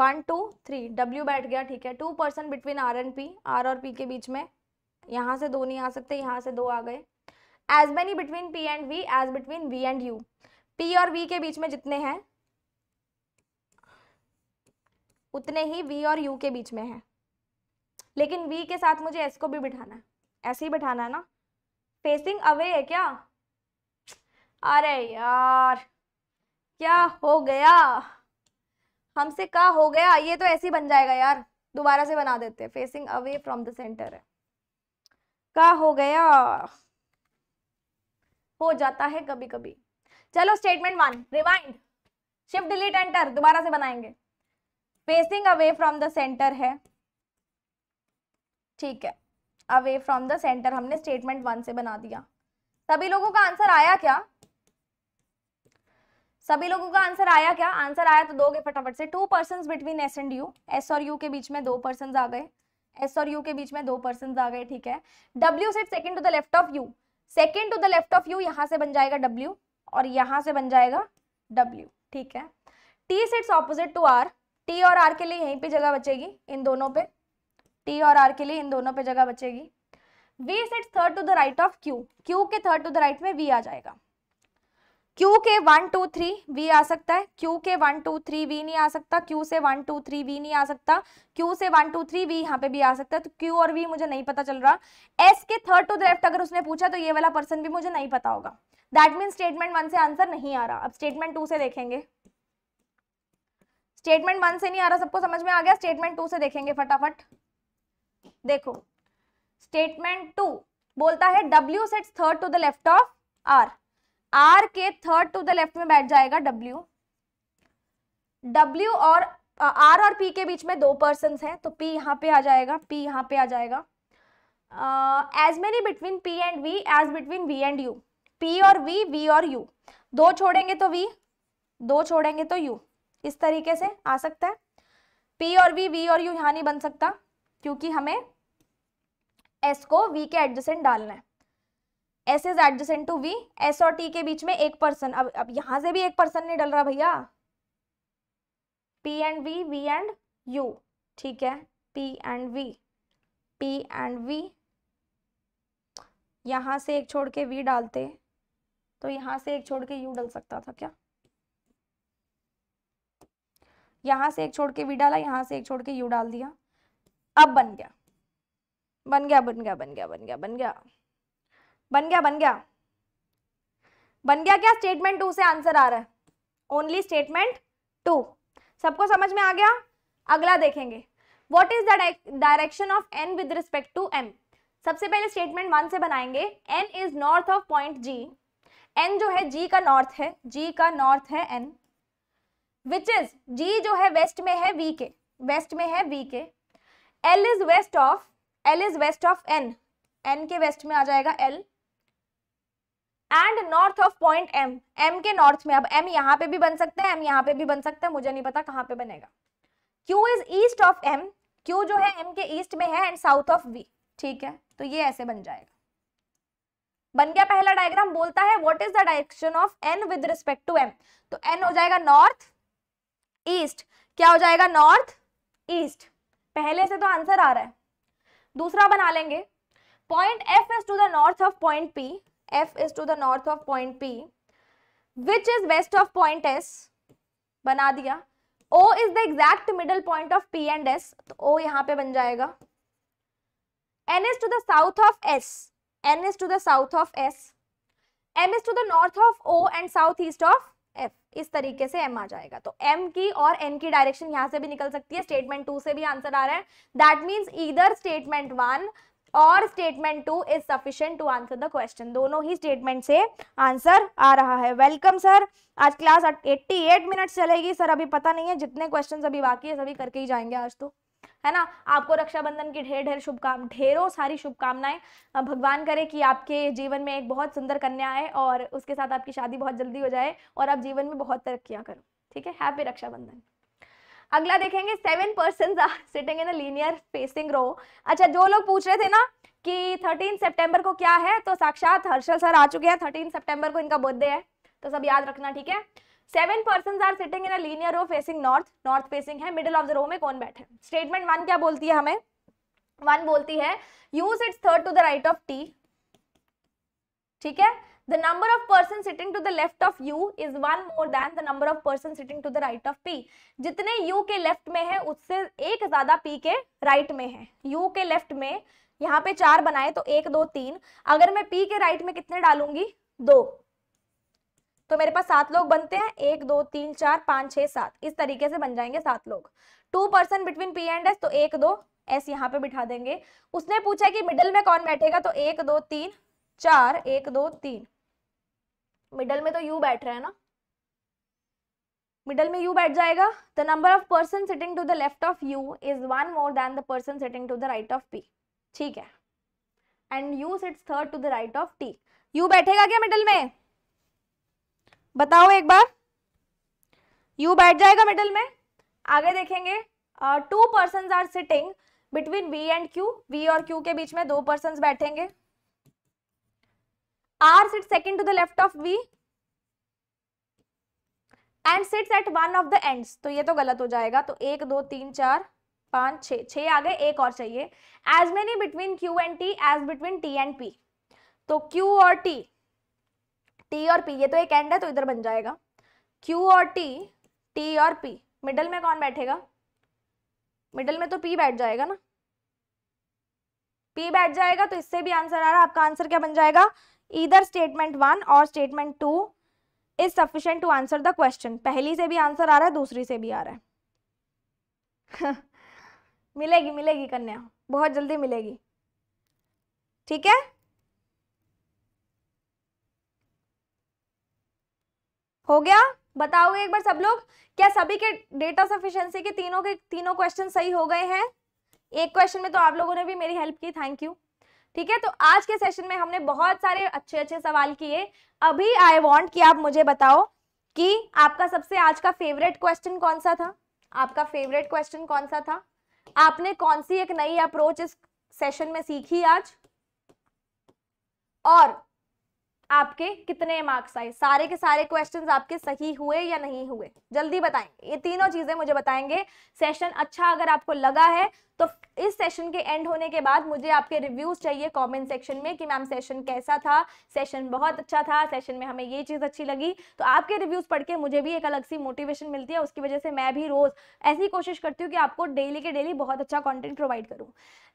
वन टू थ्री डब्ल्यू बैठ गया ठीक है two person between R and P R और पी के बीच में यहाँ से दो नहीं आ सकते यहाँ से दो आ गए as many between P and V as between V and U P और वी के बीच में जितने हैं उतने ही वी और यू के बीच में हैं लेकिन वी के साथ मुझे S को भी बिठाना है ऐसे ही बैठाना है ना फेसिंग अवे है क्या अरे यार क्या हो गया हमसे का हो गया ये तो ऐसे ही बन जाएगा यार दोबारा से बना देते हैं facing away from the centre है का हो गया हो जाता है कभी कभी चलो statement one rewind shift delete enter दोबारा से बनाएंगे facing away from the centre है ठीक है अवे फ्रॉम द सेंटर हमने स्टेटमेंट वन से बना दिया सभी लोगों का आंसर आया क्या सभी लोगों का आंसर आया क्या आंसर आया तो दोगे फटाफट से two person between S and U S और यू के बीच में दो पर्सन आ गए एस और यू के बीच में दो पर्सन आ गए ठीक है W sit second to the left of U second to the left of U यहाँ से बन जाएगा डब्ल्यू और यहाँ से बन जाएगा डब्ल्यू ठीक है T sits opposite to R T और आर के लिए यहीं पे जगह बचेगी इन दोनों पे टी और आर के लिए इन दोनों पे जगह बचेगी V set third to the right of Q Q के थर्ड टू द राइट में वी आ जाएगा क्यू के वन टू थ्री वी आ सकता है क्यू के वन टू थ्री वी नहीं आ सकता क्यू से वन टू थ्री वी नहीं आ सकता क्यू से वन टू थ्री वी यहाँ पे भी आ सकता है तो क्यू और वी मुझे नहीं पता चल रहा एस के थर्ड टू द लेफ्ट अगर उसने पूछा तो ये वाला पर्सन भी मुझे नहीं पता होगा दैट मीन स्टेटमेंट वन से आंसर नहीं आ रहा अब स्टेटमेंट टू से देखेंगे स्टेटमेंट वन से नहीं आ रहा सबको समझ में आ गया स्टेटमेंट टू से देखेंगे फटाफट फट। देखो स्टेटमेंट टू बोलता है W set third to the left of R R के थर्ड टू द लेफ्ट में बैठ जाएगा डब्ल्यू डब्ल्यू और आर और पी के बीच में दो पर्सन हैं तो पी यहाँ पे आ जाएगा पी यहाँ पे आ जाएगा as many between P and V as between V and U P और वी वी और यू दो छोड़ेंगे तो वी दो छोड़ेंगे तो यू इस तरीके से आ सकता है पी और वी वी और यू यहाँ नहीं बन सकता क्योंकि हमें एस को वी के एडजसेंट डालना है S is adjacent to V S और टी के बीच में एक पर्सन अब अब यहां से भी एक पर्सन नहीं डल रहा भैया P and V V and U ठीक है P and V P and V यहां से एक छोड़ के वी डालते तो यहां से एक छोड़ के यू डल सकता था क्या यहां से एक छोड़ के वी डाला यहां से एक छोड़ के यू डाल दिया अब बन गया बन गया बन गया बन गया बन गया बन गया बन गया बन गया बन गया क्या स्टेटमेंट टू से आंसर आ रहा है ओनली स्टेटमेंट टू सबको समझ में आ गया अगला देखेंगे what is the direction of N with respect to M सबसे पहले स्टेटमेंट वन से बनाएंगे N is north of point G N जो है जी का नॉर्थ है जी का नॉर्थ है एन विच इज जी जो है वेस्ट में है वी के वेस्ट में है वी के L is west of L is west of N N के वेस्ट में आ जाएगा L and north of point M M के नॉर्थ में अब एम यहाँ पे भी बन सकता है एम यहाँ पे भी बन सकता है मुझे नहीं पता कहाँ पे बनेगा Q is east of M Q जो है एम के ईस्ट में है एंड साउथ ऑफ वी ठीक है तो ये ऐसे बन जाएगा बन गया पहला डायग्राम बोलता है what is the direction of N with respect to M तो एन हो जाएगा नॉर्थ ईस्ट क्या हो जाएगा नॉर्थ ईस्ट पहले से तो आंसर आ रहा है दूसरा बना लेंगे point F is to the north of point P F is to the north of point P which is west of point S बना दिया O is the exact middle point of P and S तो ओ यहां पे बन जाएगा N is to the south of S N is to the south of S M is to the north of O and south east of इस तरीके से एम आ जाएगा तो एम की और एन की डायरेक्शन यहां से भी निकल सकती है स्टेटमेंट टू से भी आंसर आ रहा है दैट मीन्स इधर स्टेटमेंट वन और statement two is sufficient to answer the question दोनों ही स्टेटमेंट से आंसर आ रहा है वेलकम सर आज क्लास 88 मिनट चलेगी सर अभी पता नहीं है जितने क्वेश्चन अभी बाकी है सभी करके ही जाएंगे आज तो है ना आपको रक्षाबंधन की ढेर ढेर शुभकाम ढेरों सारी शुभकामनाएं भगवान करे कि आपके जीवन में एक बहुत सुंदर कन्या आए और उसके साथ आपकी शादी बहुत जल्दी हो जाए और आप जीवन में बहुत तरक्कियाँ करो ठीक है हैप्पी रक्षाबंधन अगला देखेंगे seven person are sitting in linear facing row अच्छा जो लोग पूछ रहे थे ना कि थर्टीन सेप्टेम्बर को क्या है तो साक्षात हर्षल सर आ चुके हैं थर्टीन सेप्टेम्बर को इनका बर्थडे है तो सब याद रखना ठीक है seven person are sitting in linear row facing north north facing है मिडिल ऑफ द रो में कौन बैठे स्टेटमेंट वन क्या बोलती है हमें वन बोलती है U it's third to the right of T ठीक है the number of person sitting to the left of u is one more than the number of person sitting to the right of p जितने u के left में है उससे एक ज्यादा p के right में है यू के लेफ्ट में यहाँ पे चार बनाए तो एक दो तीन अगर मैं पी के right में कितने डालूंगी दो तो मेरे पास सात लोग बनते हैं एक दो तीन चार पाँच छः सात इस तरीके से बन जाएंगे सात लोग two person between P and S तो एक दो एस यहाँ पे बिठा देंगे उसने पूछा कि मिडल में कौन बैठेगा तो एक दो तीन चार एक दो तीन मिडल में तो यू बैठ रहा है ना मिडल में यू बैठ जाएगा the number of person sitting to the left of U is one more than the person sitting to the right of P ठीक है and U sits third to the right of T U बैठेगा क्या मिडल में बताओ एक बार यू बैठ जाएगा मिडल में आगे देखेंगे two person are sitting between V and Q V और क्यू के बीच में दो पर्सन बैठेंगे R sit second to the left of V and sits at one of the ends तो ये तो गलत हो जाएगा तो एक दो तीन चार पांच छः छः आ गए एक और चाहिए as many between Q and T as between T and P तो क्यू और टी टी और पी ये तो एक एंड है तो इधर बन जाएगा क्यू और टी टी और पी मिडल में कौन बैठेगा मिडल में तो पी बैठ जाएगा ना पी बैठ जाएगा तो इससे भी आंसर आ रहा है आपका आंसर क्या बन जाएगा इधर स्टेटमेंट वन और statement two is sufficient to answer the question पहली से भी आंसर आ रहा है दूसरी से भी आ रहा है मिलेगी मिलेगी कन्या बहुत जल्दी मिलेगी ठीक है हो गया बताओगे एक बार सब लोग क्या सभी के डेटा सफिशियंसी के तीनों के तीनों क्वेश्चन सही हो गए हैं एक क्वेश्चन में तो आप लोगों ने भी मेरी हेल्प की थैंक यू ठीक है तो आज के सेशन में हमने बहुत सारे अच्छे अच्छे सवाल किए अभी आई वॉन्ट कि आप मुझे बताओ कि आपका सबसे आज का फेवरेट क्वेश्चन कौन सा था आपका फेवरेट क्वेश्चन कौन सा था आपने कौन सी एक नई अप्रोच इस सेशन में सीखी आज और आपके कितने मार्क्स आए सारे के सारे क्वेश्चंस आपके सही हुए या नहीं हुए जल्दी बताएं ये तीनों चीजें मुझे बताएंगे सेशन अच्छा अगर आपको लगा है तो इस सेशन के एंड होने के बाद मुझे आपके रिव्यूज़ चाहिए कमेंट सेक्शन में कि मैम सेशन कैसा था सेशन बहुत अच्छा था सेशन में हमें ये चीज़ अच्छी लगी तो आपके रिव्यूज़ पढ़ के मुझे भी एक अलग सी मोटिवेशन मिलती है उसकी वजह से मैं भी रोज़ ऐसी कोशिश करती हूँ कि आपको डेली के डेली बहुत अच्छा कॉन्टेंट प्रोवाइड करूँ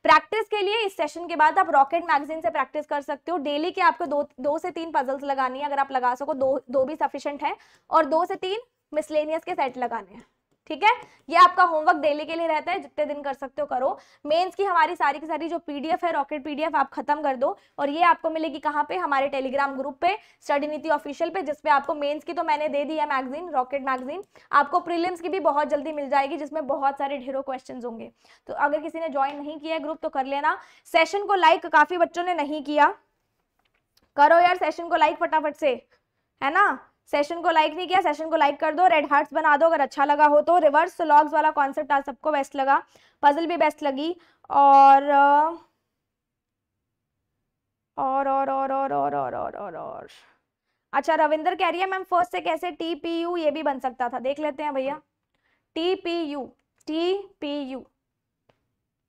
प्रैक्टिस के लिए इस सेशन के बाद आप रॉकेट मैगजीन से प्रैक्टिस कर सकते हो डेली के आपको दो दो से तीन पजल्स लगानी है अगर आप लगा सको दो दो भी सफिशेंट है और दो से तीन मिसलेनियस के सेट लगाने हैं ठीक है ये आपका होमवर्क डेली के लिए रहता है जितने दिन कर सकते हो करो मेंस की हमारी सारी की सारी जो पीडीएफ है रॉकेट पीडीएफ आप खत्म कर दो और ये आपको मिलेगी कहाँ पे हमारे टेलीग्राम ग्रुप पे स्टडी नीति ऑफिशियल पे जिसपे आपको मेंस की तो मैंने दे दी है मैगजीन रॉकेट मैगजीन आपको प्रिलिम्स की भी बहुत जल्दी मिल जाएगी जिसमें बहुत सारे ढेरों क्वेश्चन होंगे तो अगर किसी ने ज्वाइन नहीं किया है ग्रुप तो कर लेना सेशन को लाइक काफी बच्चों ने नहीं किया करो यार सेशन को लाइक फटाफट से है ना सेशन को लाइक नहीं किया सेशन को लाइक कर दो रेड हार्ट्स बना दो अगर अच्छा लगा हो तो रिवर्स लॉग्स वाला कॉन्सेप्ट आज सबको बेस्ट लगा पजल भी बेस्ट लगी और और और और और और और और और और अच्छा रविंदर कह रही है मैम फर्स्ट से कैसे टी पी यू ये भी बन सकता था देख लेते हैं भैया T P U T P U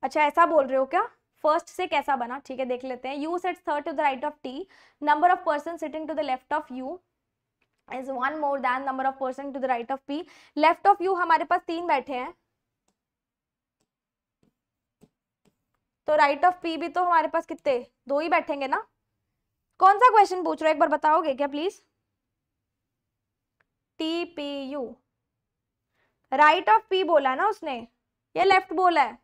अच्छा ऐसा बोल रहे हो क्या फर्स्ट से कैसा बना ठीक है देख लेते हैं U set third to the right of T number of person sitting to the left of U is one more than number of person to the right of P left of U हमारे पास तीन बैठे हैं तो राइट ऑफ पी भी तो हमारे पास कितने दो ही बैठेंगे ना कौन सा क्वेश्चन पूछ रहे एक बार बताओगे क्या please T P U right of P बोला ना उसने ये लेफ्ट बोला है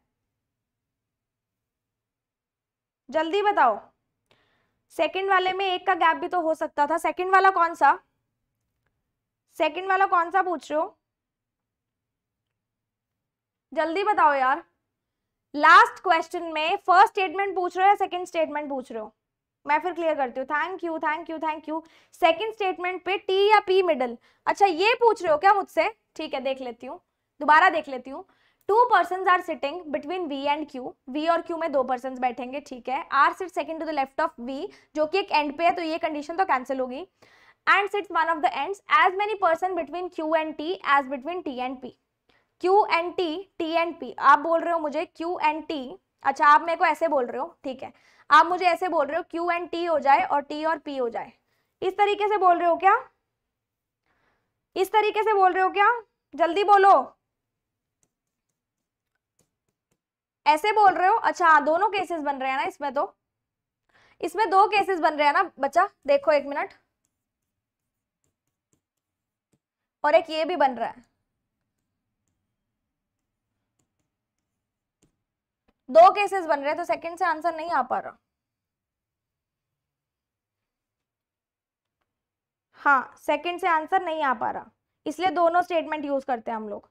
जल्दी बताओ सेकंड वाले में एक का गैप भी तो हो सकता था सेकंड वाला कौन सा सेकंड वाला कौन सा पूछ रहे हो जल्दी बताओ यार लास्ट क्वेश्चन में फर्स्ट स्टेटमेंट पूछ रहे हो या सेकंड स्टेटमेंट पूछ रहे हो मैं फिर क्लियर करती हूँ thank you thank you thank you second statement पे टी या पी मिडल अच्छा ये पूछ रहे हो क्या मुझसे ठीक है देख लेती हूँ दोबारा देख लेती हूँ two person are sitting between V and Q V और क्यू में दो पर्सन बैठेंगे ठीक है आर सिर्फ second to the left of V जो कि एक एंड पे है तो ये कंडीशन तो कैंसिल होगी and sits one of the ends as many person between Q and T as between T and P. Q and T, T and P. आप बोल रहे हो मुझे Q and T. अच्छा आप मेरे को ऐसे बोल रहे हो ठीक है आप मुझे ऐसे बोल रहे हो Q एंड T हो जाए और T और P हो जाए इस तरीके से बोल रहे हो क्या इस तरीके से बोल रहे हो क्या जल्दी बोलो ऐसे बोल रहे हो अच्छा हाँ दोनों केसेस बन रहे हैं ना इसमें तो इसमें दो केसेस बन रहे हैं ना बच्चा देखो एक मिनट और एक ये भी बन रहा है दो केसेस बन रहे हैं तो सेकंड से आंसर नहीं आ पा रहा हाँ सेकंड से आंसर नहीं आ पा रहा इसलिए दोनों स्टेटमेंट यूज करते हैं हम लोग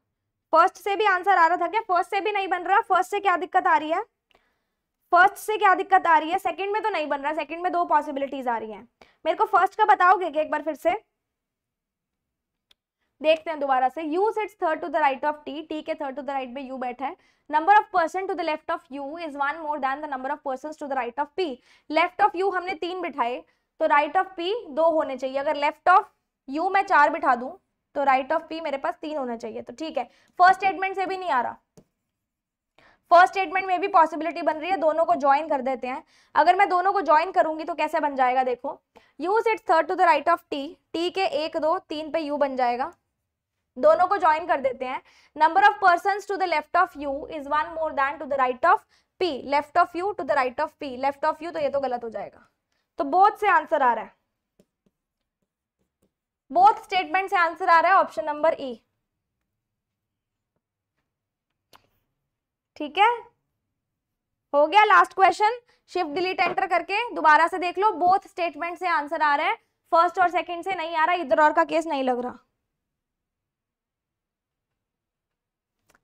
फर्स्ट से भी आंसर आ रहा था क्या फर्स्ट से भी नहीं बन रहा फर्स्ट से क्या दिक्कत आ रही है फर्स्ट से क्या दिक्कत आ रही है सेकंड में तो नहीं बन रहा सेकंड में दो पॉसिबिलिटीज आ रही हैं मेरे को फर्स्ट का बताओगे कि एक बार फिर से देखते हैं दोबारा से U sits third to the right of T T के थर्ड टू द राइट में यू बैठा है number of person to the left of U is one more than the number of person to the right of P left of U हमने तीन बिठाए तो राइट ऑफ पी दो होने चाहिए अगर लेफ्ट ऑफ यू मैं चार बिठा दूं तो राइट ऑफ पी मेरे पास तीन होना चाहिए तो ठीक है फर्स्ट स्टेटमेंट से भी नहीं आ रहा फर्स्ट स्टेटमेंट में भी पॉसिबिलिटी बन रही है दोनों को ज्वाइन कर देते हैं अगर मैं दोनों को ज्वाइन करूंगी तो कैसे बन जाएगा देखो use it's third to the right of T T के एक दो तीन पे यू बन जाएगा दोनों को ज्वाइन कर देते हैं number of person to the left of U is one more than to the right of P left of U to the right of P left of U तो ये तो गलत हो जाएगा तो बोथ से आंसर आ रहा है बोथ स्टेटमेंट से आंसर आ रहा है ऑप्शन नंबर ई ठीक है हो गया last question shift delete enter करके दोबारा से देख लो बोथ स्टेटमेंट से आंसर आ रहा है फर्स्ट और सेकंड से नहीं आ रहा इधर और का केस नहीं लग रहा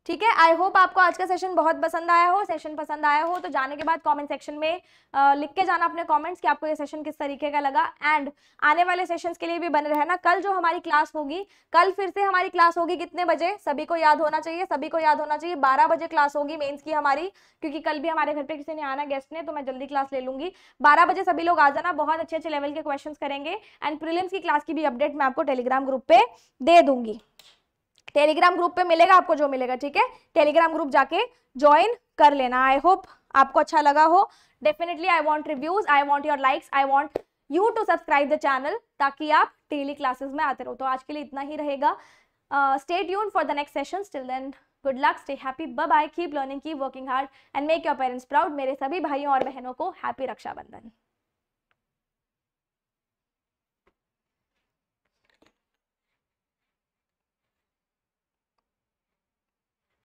ठीक है आई होप आपको आज का सेशन बहुत पसंद आया हो सेशन पसंद आया हो तो जाने के बाद कमेंट सेक्शन में आ, लिख के जाना अपने कमेंट्स कि आपको ये सेशन किस तरीके का लगा एंड आने वाले सेशंस के लिए भी बने रहना कल जो हमारी क्लास होगी कल फिर से हमारी क्लास होगी कितने बजे सभी को याद होना चाहिए सभी को याद होना चाहिए बारह बजे क्लास होगी मेन्स की हमारी क्योंकि कल भी हमारे घर पर किसी ने आना गेस्ट ने तो मैं जल्दी क्लास ले लूँगी बारह बजे सभी लोग आ जाना बहुत अच्छे अच्छे लेवल के क्वेश्चन करेंगे एंड प्रिलियम्स की क्लास की भी अपडेट मैं आपको टेलीग्राम ग्रुप पर दे दूँगी टेलीग्राम ग्रुप पे मिलेगा आपको जो मिलेगा ठीक है टेलीग्राम ग्रुप जाके ज्वाइन कर लेना आई होप आपको अच्छा लगा हो definitely I want reviews I want your likes I want you to subscribe the channel ताकि आप डेली क्लासेस में आते रहो तो आज के लिए इतना ही रहेगा stay tune for the next session still then good luck stay happy ब I keep learning keep working hard and make your parents proud मेरे सभी भाइयों और बहनों को हैप्पी रक्षाबंधन